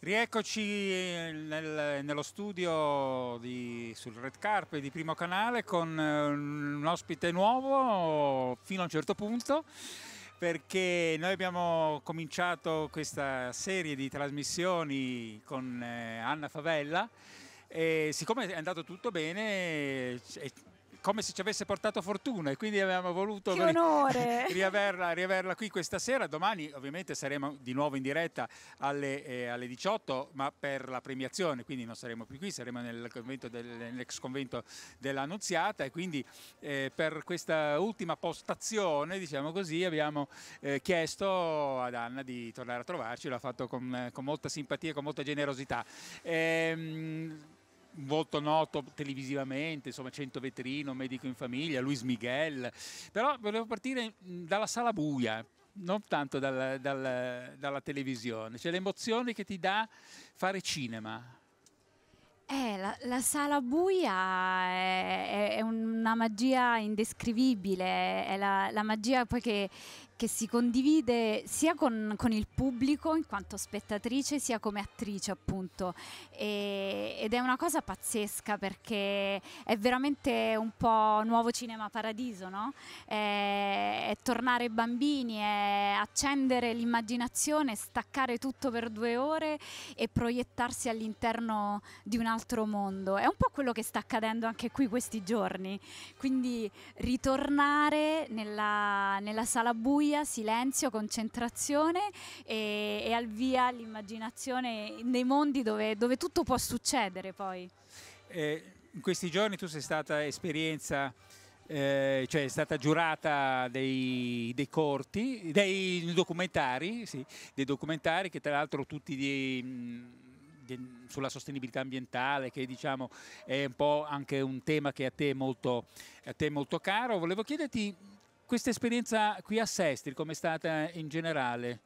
Rieccoci eh, nel, nello studio di, sul Red Carpet di Primo Canale con eh, un ospite nuovo fino a un certo punto perché noi abbiamo cominciato questa serie di trasmissioni con eh, Anna Favella e siccome è andato tutto bene eh, come se ci avesse portato fortuna e quindi abbiamo voluto riaverla, riaverla, qui questa sera. Domani ovviamente saremo di nuovo in diretta alle, eh, alle 18 ma per la premiazione, quindi non saremo più qui, saremo nel convento del, nell'ex convento dell'Annunziata e quindi eh, per questa ultima postazione, diciamo così, abbiamo eh, chiesto ad Anna di tornare a trovarci, l'ha fatto con, con molta simpatia e con molta generosità. Ehm, molto noto televisivamente, insomma Cento Vetrino, Medico in Famiglia, Luis Miguel, però volevo partire dalla sala buia, non tanto dal, dal, dalla televisione, cioè l'emozione che ti dà fare cinema. Eh, la, la, sala buia è, è, è, una magia indescrivibile, è la, la magia poi che che si condivide sia con, con, il pubblico in quanto spettatrice sia come attrice appunto e, ed è una cosa pazzesca perché è veramente un po' nuovo cinema paradiso, no? È, è tornare bambini, è accendere l'immaginazione, staccare tutto per due ore e proiettarsi all'interno di un altro mondo. È un po' quello che sta accadendo anche qui questi giorni, quindi ritornare nella, nella sala buia via silenzio, concentrazione e, e al via l'immaginazione nei mondi dove, dove, tutto può succedere poi. Eh, in questi giorni tu sei stata esperienza eh, cioè è stata giurata dei, dei corti, dei documentari, sì, dei documentari che tra l'altro tutti di, di, sulla sostenibilità ambientale, che diciamo è un po' anche un tema che a te è molto, a te è molto caro. Volevo chiederti questa esperienza qui a Sestri, com'è stata in generale?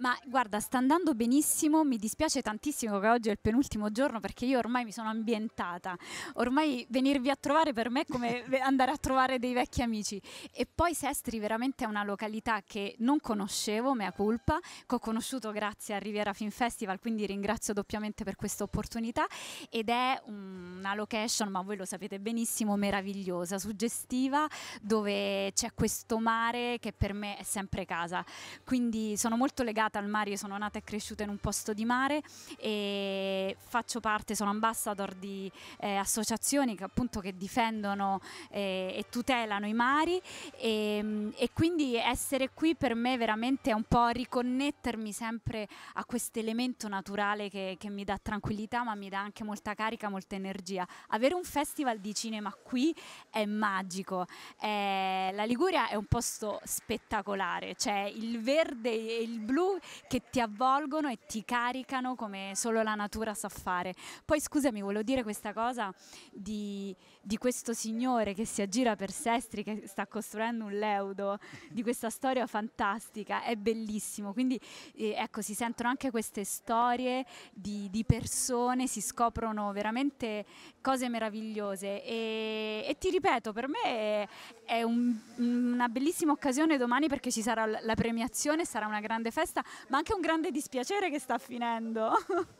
Ma guarda, sta andando benissimo, mi dispiace tantissimo che oggi è il penultimo giorno perché io ormai mi sono ambientata, ormai venirvi a trovare per me è come andare a trovare dei vecchi amici. E poi Sestri veramente è una località che non conoscevo, mea culpa, che ho conosciuto grazie a Riviera Film Festival, quindi ringrazio doppiamente per questa opportunità ed è una location, ma voi lo sapete benissimo, meravigliosa, suggestiva, dove c'è questo mare che per me è sempre casa. Quindi sono molto legata legata al mare, io sono nata e cresciuta in un posto di mare e faccio parte, sono ambassador di eh, associazioni che appunto che difendono eh, e tutelano i mari e, ehm, e, quindi essere qui per me veramente è un po' riconnettermi sempre a questo elemento naturale che, che mi dà tranquillità ma mi dà anche molta carica, molta energia. Avere un festival di cinema qui è magico, eh, la Liguria è un posto spettacolare, cioè il verde e il blu che ti avvolgono e ti caricano come solo la natura sa fare. Poi scusami, volevo dire questa cosa di, di questo signore che si aggira per Sestri, che sta costruendo un leudo, di questa storia fantastica, è bellissimo. Quindi eh, ecco, si sentono anche queste storie di, di persone, si scoprono veramente cose meravigliose e, e, ti ripeto, per me è, è un, una bellissima occasione domani perché ci sarà la premiazione, sarà una grande festa ma anche un grande dispiacere che sta finendo.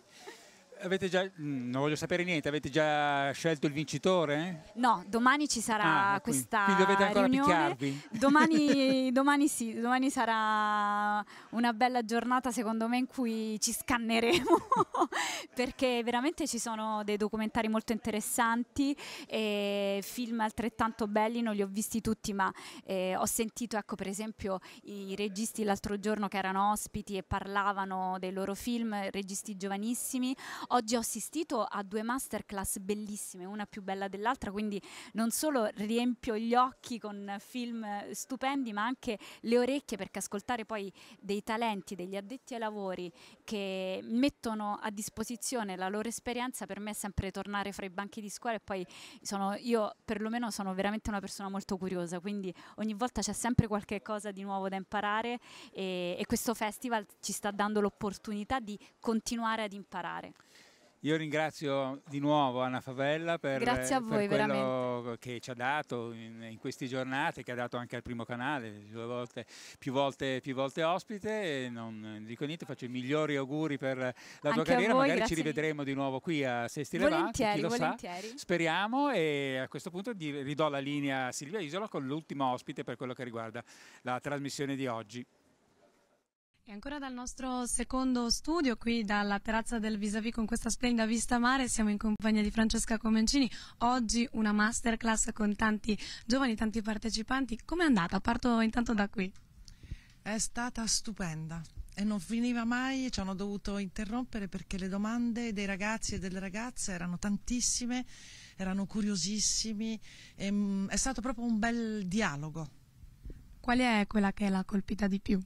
avete già, mm, non voglio sapere niente, avete già scelto il vincitore? No, domani ci sarà ah, questa quindi, quindi dovete ancora riunione. picchiarvi? Domani, domani sì, domani sarà una bella giornata secondo me in cui ci scanneremo perché veramente ci sono dei documentari molto interessanti e film altrettanto belli, non li ho visti tutti ma eh, ho sentito ecco per esempio i registi l'altro giorno che erano ospiti e parlavano dei loro film, registi giovanissimi, Oggi ho assistito a due masterclass bellissime, una più bella dell'altra, quindi non solo riempio gli occhi con film stupendi, ma anche le orecchie perché ascoltare poi dei talenti, degli addetti ai lavori che mettono a disposizione la loro esperienza per me è sempre tornare fra i banchi di scuola e poi sono, io perlomeno sono veramente una persona molto curiosa, quindi ogni volta c'è sempre qualche cosa di nuovo da imparare e, e questo festival ci sta dando l'opportunità di continuare ad imparare. Io ringrazio di nuovo Anna Favella per, per quello veramente. che ci ha dato in, in, queste giornate, che ha dato anche al primo canale, volte, più, volte, più, volte, ospite. non dico niente, faccio i migliori auguri per la anche tua carriera. Voi, Magari ci rivedremo di nuovo qui a Sesti Levante. Chi lo volentieri. sa, speriamo. E a questo punto ridò la linea a Silvia Isola con l'ultimo ospite per quello che riguarda la trasmissione di oggi ancora dal nostro secondo studio, qui dalla terrazza del Visavi con questa splendida vista mare, siamo in compagnia di Francesca Comencini. Oggi una masterclass con tanti giovani, tanti partecipanti. Com'è andata? Parto intanto da qui. È stata stupenda e non finiva mai, ci hanno dovuto interrompere perché le domande dei ragazzi e delle ragazze erano tantissime, erano curiosissimi, e, mh, mm, è stato proprio un bel dialogo. Qual è quella che l'ha colpita di più?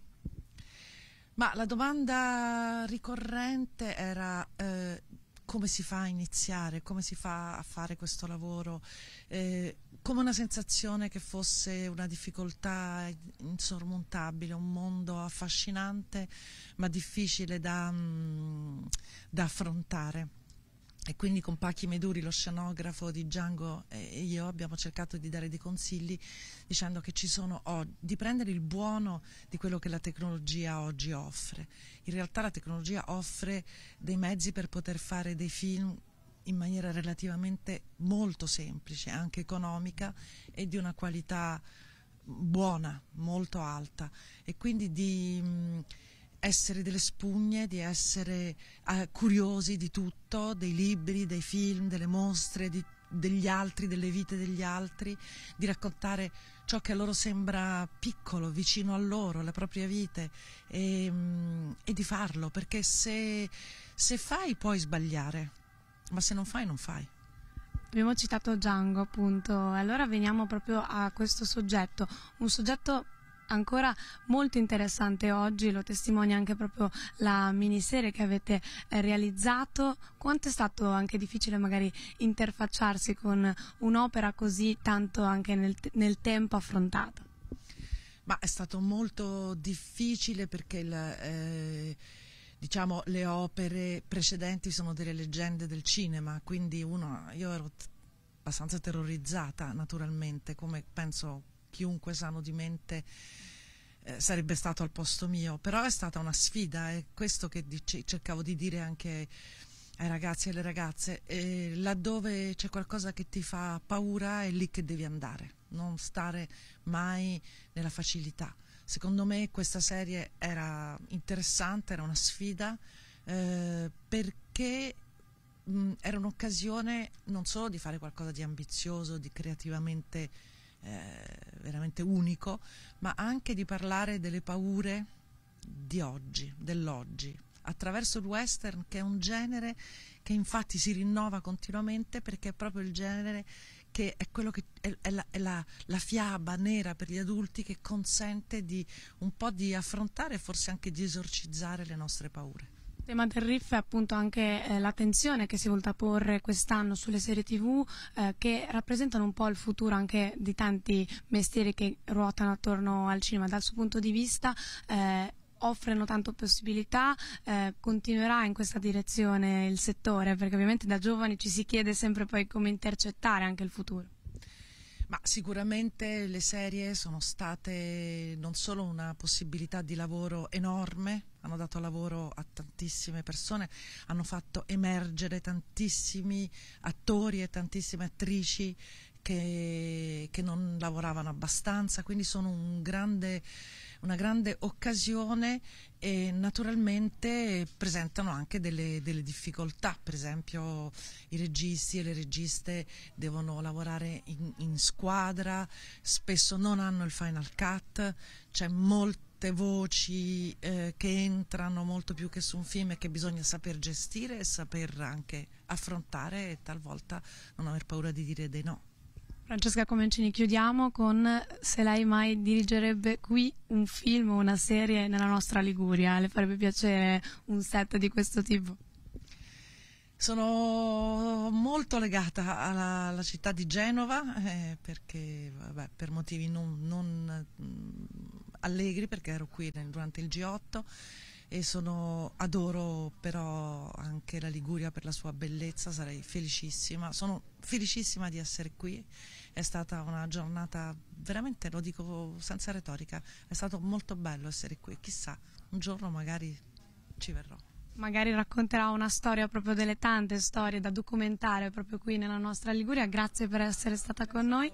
Ma la domanda ricorrente era eh, come si fa a iniziare, come si fa a fare questo lavoro, eh, come una sensazione che fosse una difficoltà insormontabile, un mondo affascinante ma difficile da, mh, mm, da affrontare e quindi con Pacchi Meduri, lo scenografo di Django e io abbiamo cercato di dare dei consigli dicendo che ci sono oggi, di prendere il buono di quello che la tecnologia oggi offre. In realtà la tecnologia offre dei mezzi per poter fare dei film in maniera relativamente molto semplice, anche economica e di una qualità buona, molto alta e quindi di mh, essere delle spugne, di essere eh, curiosi di tutto, dei libri, dei film, delle mostre, di, degli altri, delle vite degli altri, di raccontare ciò che a loro sembra piccolo, vicino a loro, le proprie vite e, ehm, e di farlo, perché se, se fai puoi sbagliare, ma se non fai non fai. Abbiamo citato Django, appunto. Allora veniamo proprio a questo soggetto, un soggetto ancora molto interessante oggi, lo testimonia anche proprio la miniserie che avete eh, realizzato. Quanto è stato anche difficile magari interfacciarsi con un'opera così tanto anche nel, nel tempo affrontata? Ma è stato molto difficile perché il, eh, diciamo, le opere precedenti sono delle leggende del cinema, quindi uno, io ero abbastanza terrorizzata naturalmente, come penso chiunque sano di mente eh, sarebbe stato al posto mio, però è stata una sfida, è eh. questo che dice, cercavo di dire anche ai ragazzi e alle ragazze, eh, laddove c'è qualcosa che ti fa paura è lì che devi andare, non stare mai nella facilità. Secondo me questa serie era interessante, era una sfida eh, perché mh, era un'occasione non solo di fare qualcosa di ambizioso, di creativamente eh, veramente unico, ma anche di parlare delle paure di oggi, dell'oggi, attraverso il western che è un genere che infatti si rinnova continuamente perché è proprio il genere che è, che è, è, la, è la, la, fiaba nera per gli adulti che consente di un po' di affrontare e forse anche di esorcizzare le nostre paure. Il tema del riff è appunto anche eh, l'attenzione che si volta a porre quest'anno sulle serie tv eh, che rappresentano un po' il futuro anche di tanti mestieri che ruotano attorno al cinema. Dal suo punto di vista eh, offrono tante possibilità, eh, continuerà in questa direzione il settore perché ovviamente da giovani ci si chiede sempre poi come intercettare anche il futuro. Ma sicuramente le serie sono state non solo una possibilità di lavoro enorme, hanno dato lavoro a tantissime persone, hanno fatto emergere tantissimi attori e tantissime attrici che, che non lavoravano abbastanza, quindi sono un grande, una grande occasione e naturalmente presentano anche delle, delle, difficoltà, per esempio i registi e le registe devono lavorare in, in squadra, spesso non hanno il final cut, c'è molto certe voci eh, che entrano molto più che su un film e che bisogna saper gestire e saper anche affrontare e talvolta non aver paura di dire dei no. Francesca Comencini, chiudiamo con se lei mai dirigerebbe qui un film o una serie nella nostra Liguria, le farebbe piacere un set di questo tipo? Sono molto legata alla, alla città di Genova eh, perché vabbè, per motivi non, non mm, Allegri perché ero qui nel, durante il G8 e sono, adoro però anche la Liguria per la sua bellezza, sarei felicissima, sono felicissima di essere qui, è stata una giornata veramente, lo dico senza retorica, è stato molto bello essere qui, chissà, un giorno magari ci verrò. Magari racconterà una storia proprio delle tante storie da documentare proprio qui nella nostra Liguria, grazie per essere stata con noi.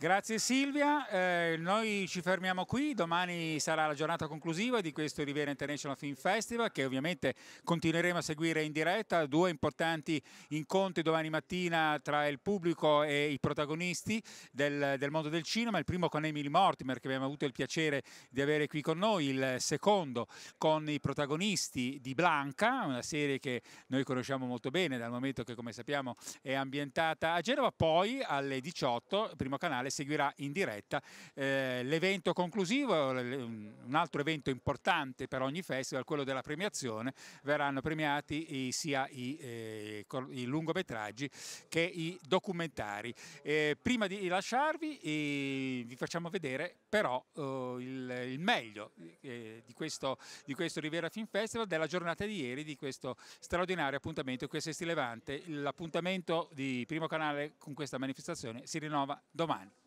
Grazie Silvia, eh, noi ci fermiamo qui, domani sarà la giornata conclusiva di questo Riviera International Film Festival che ovviamente continueremo a seguire in diretta, due importanti incontri domani mattina tra il pubblico e i protagonisti del, del mondo del cinema, il primo con Emily Mortimer che abbiamo avuto il piacere di avere qui con noi, il secondo con i protagonisti di Blanca, una serie che noi conosciamo molto bene dal momento che come sappiamo è ambientata a Genova, poi alle 18, primo canale quale seguirà in diretta eh, l'evento conclusivo, un altro evento importante per ogni festival, quello della premiazione, verranno premiati sia i, eh, i lungometraggi che i documentari. Eh, prima di lasciarvi eh, vi facciamo vedere però eh, il, il, meglio eh, di questo, di, questo, Rivera Film Festival, della giornata di ieri, di questo straordinario appuntamento qui a Sesti Levante. L'appuntamento di Primo Canale con questa manifestazione si rinnova domani.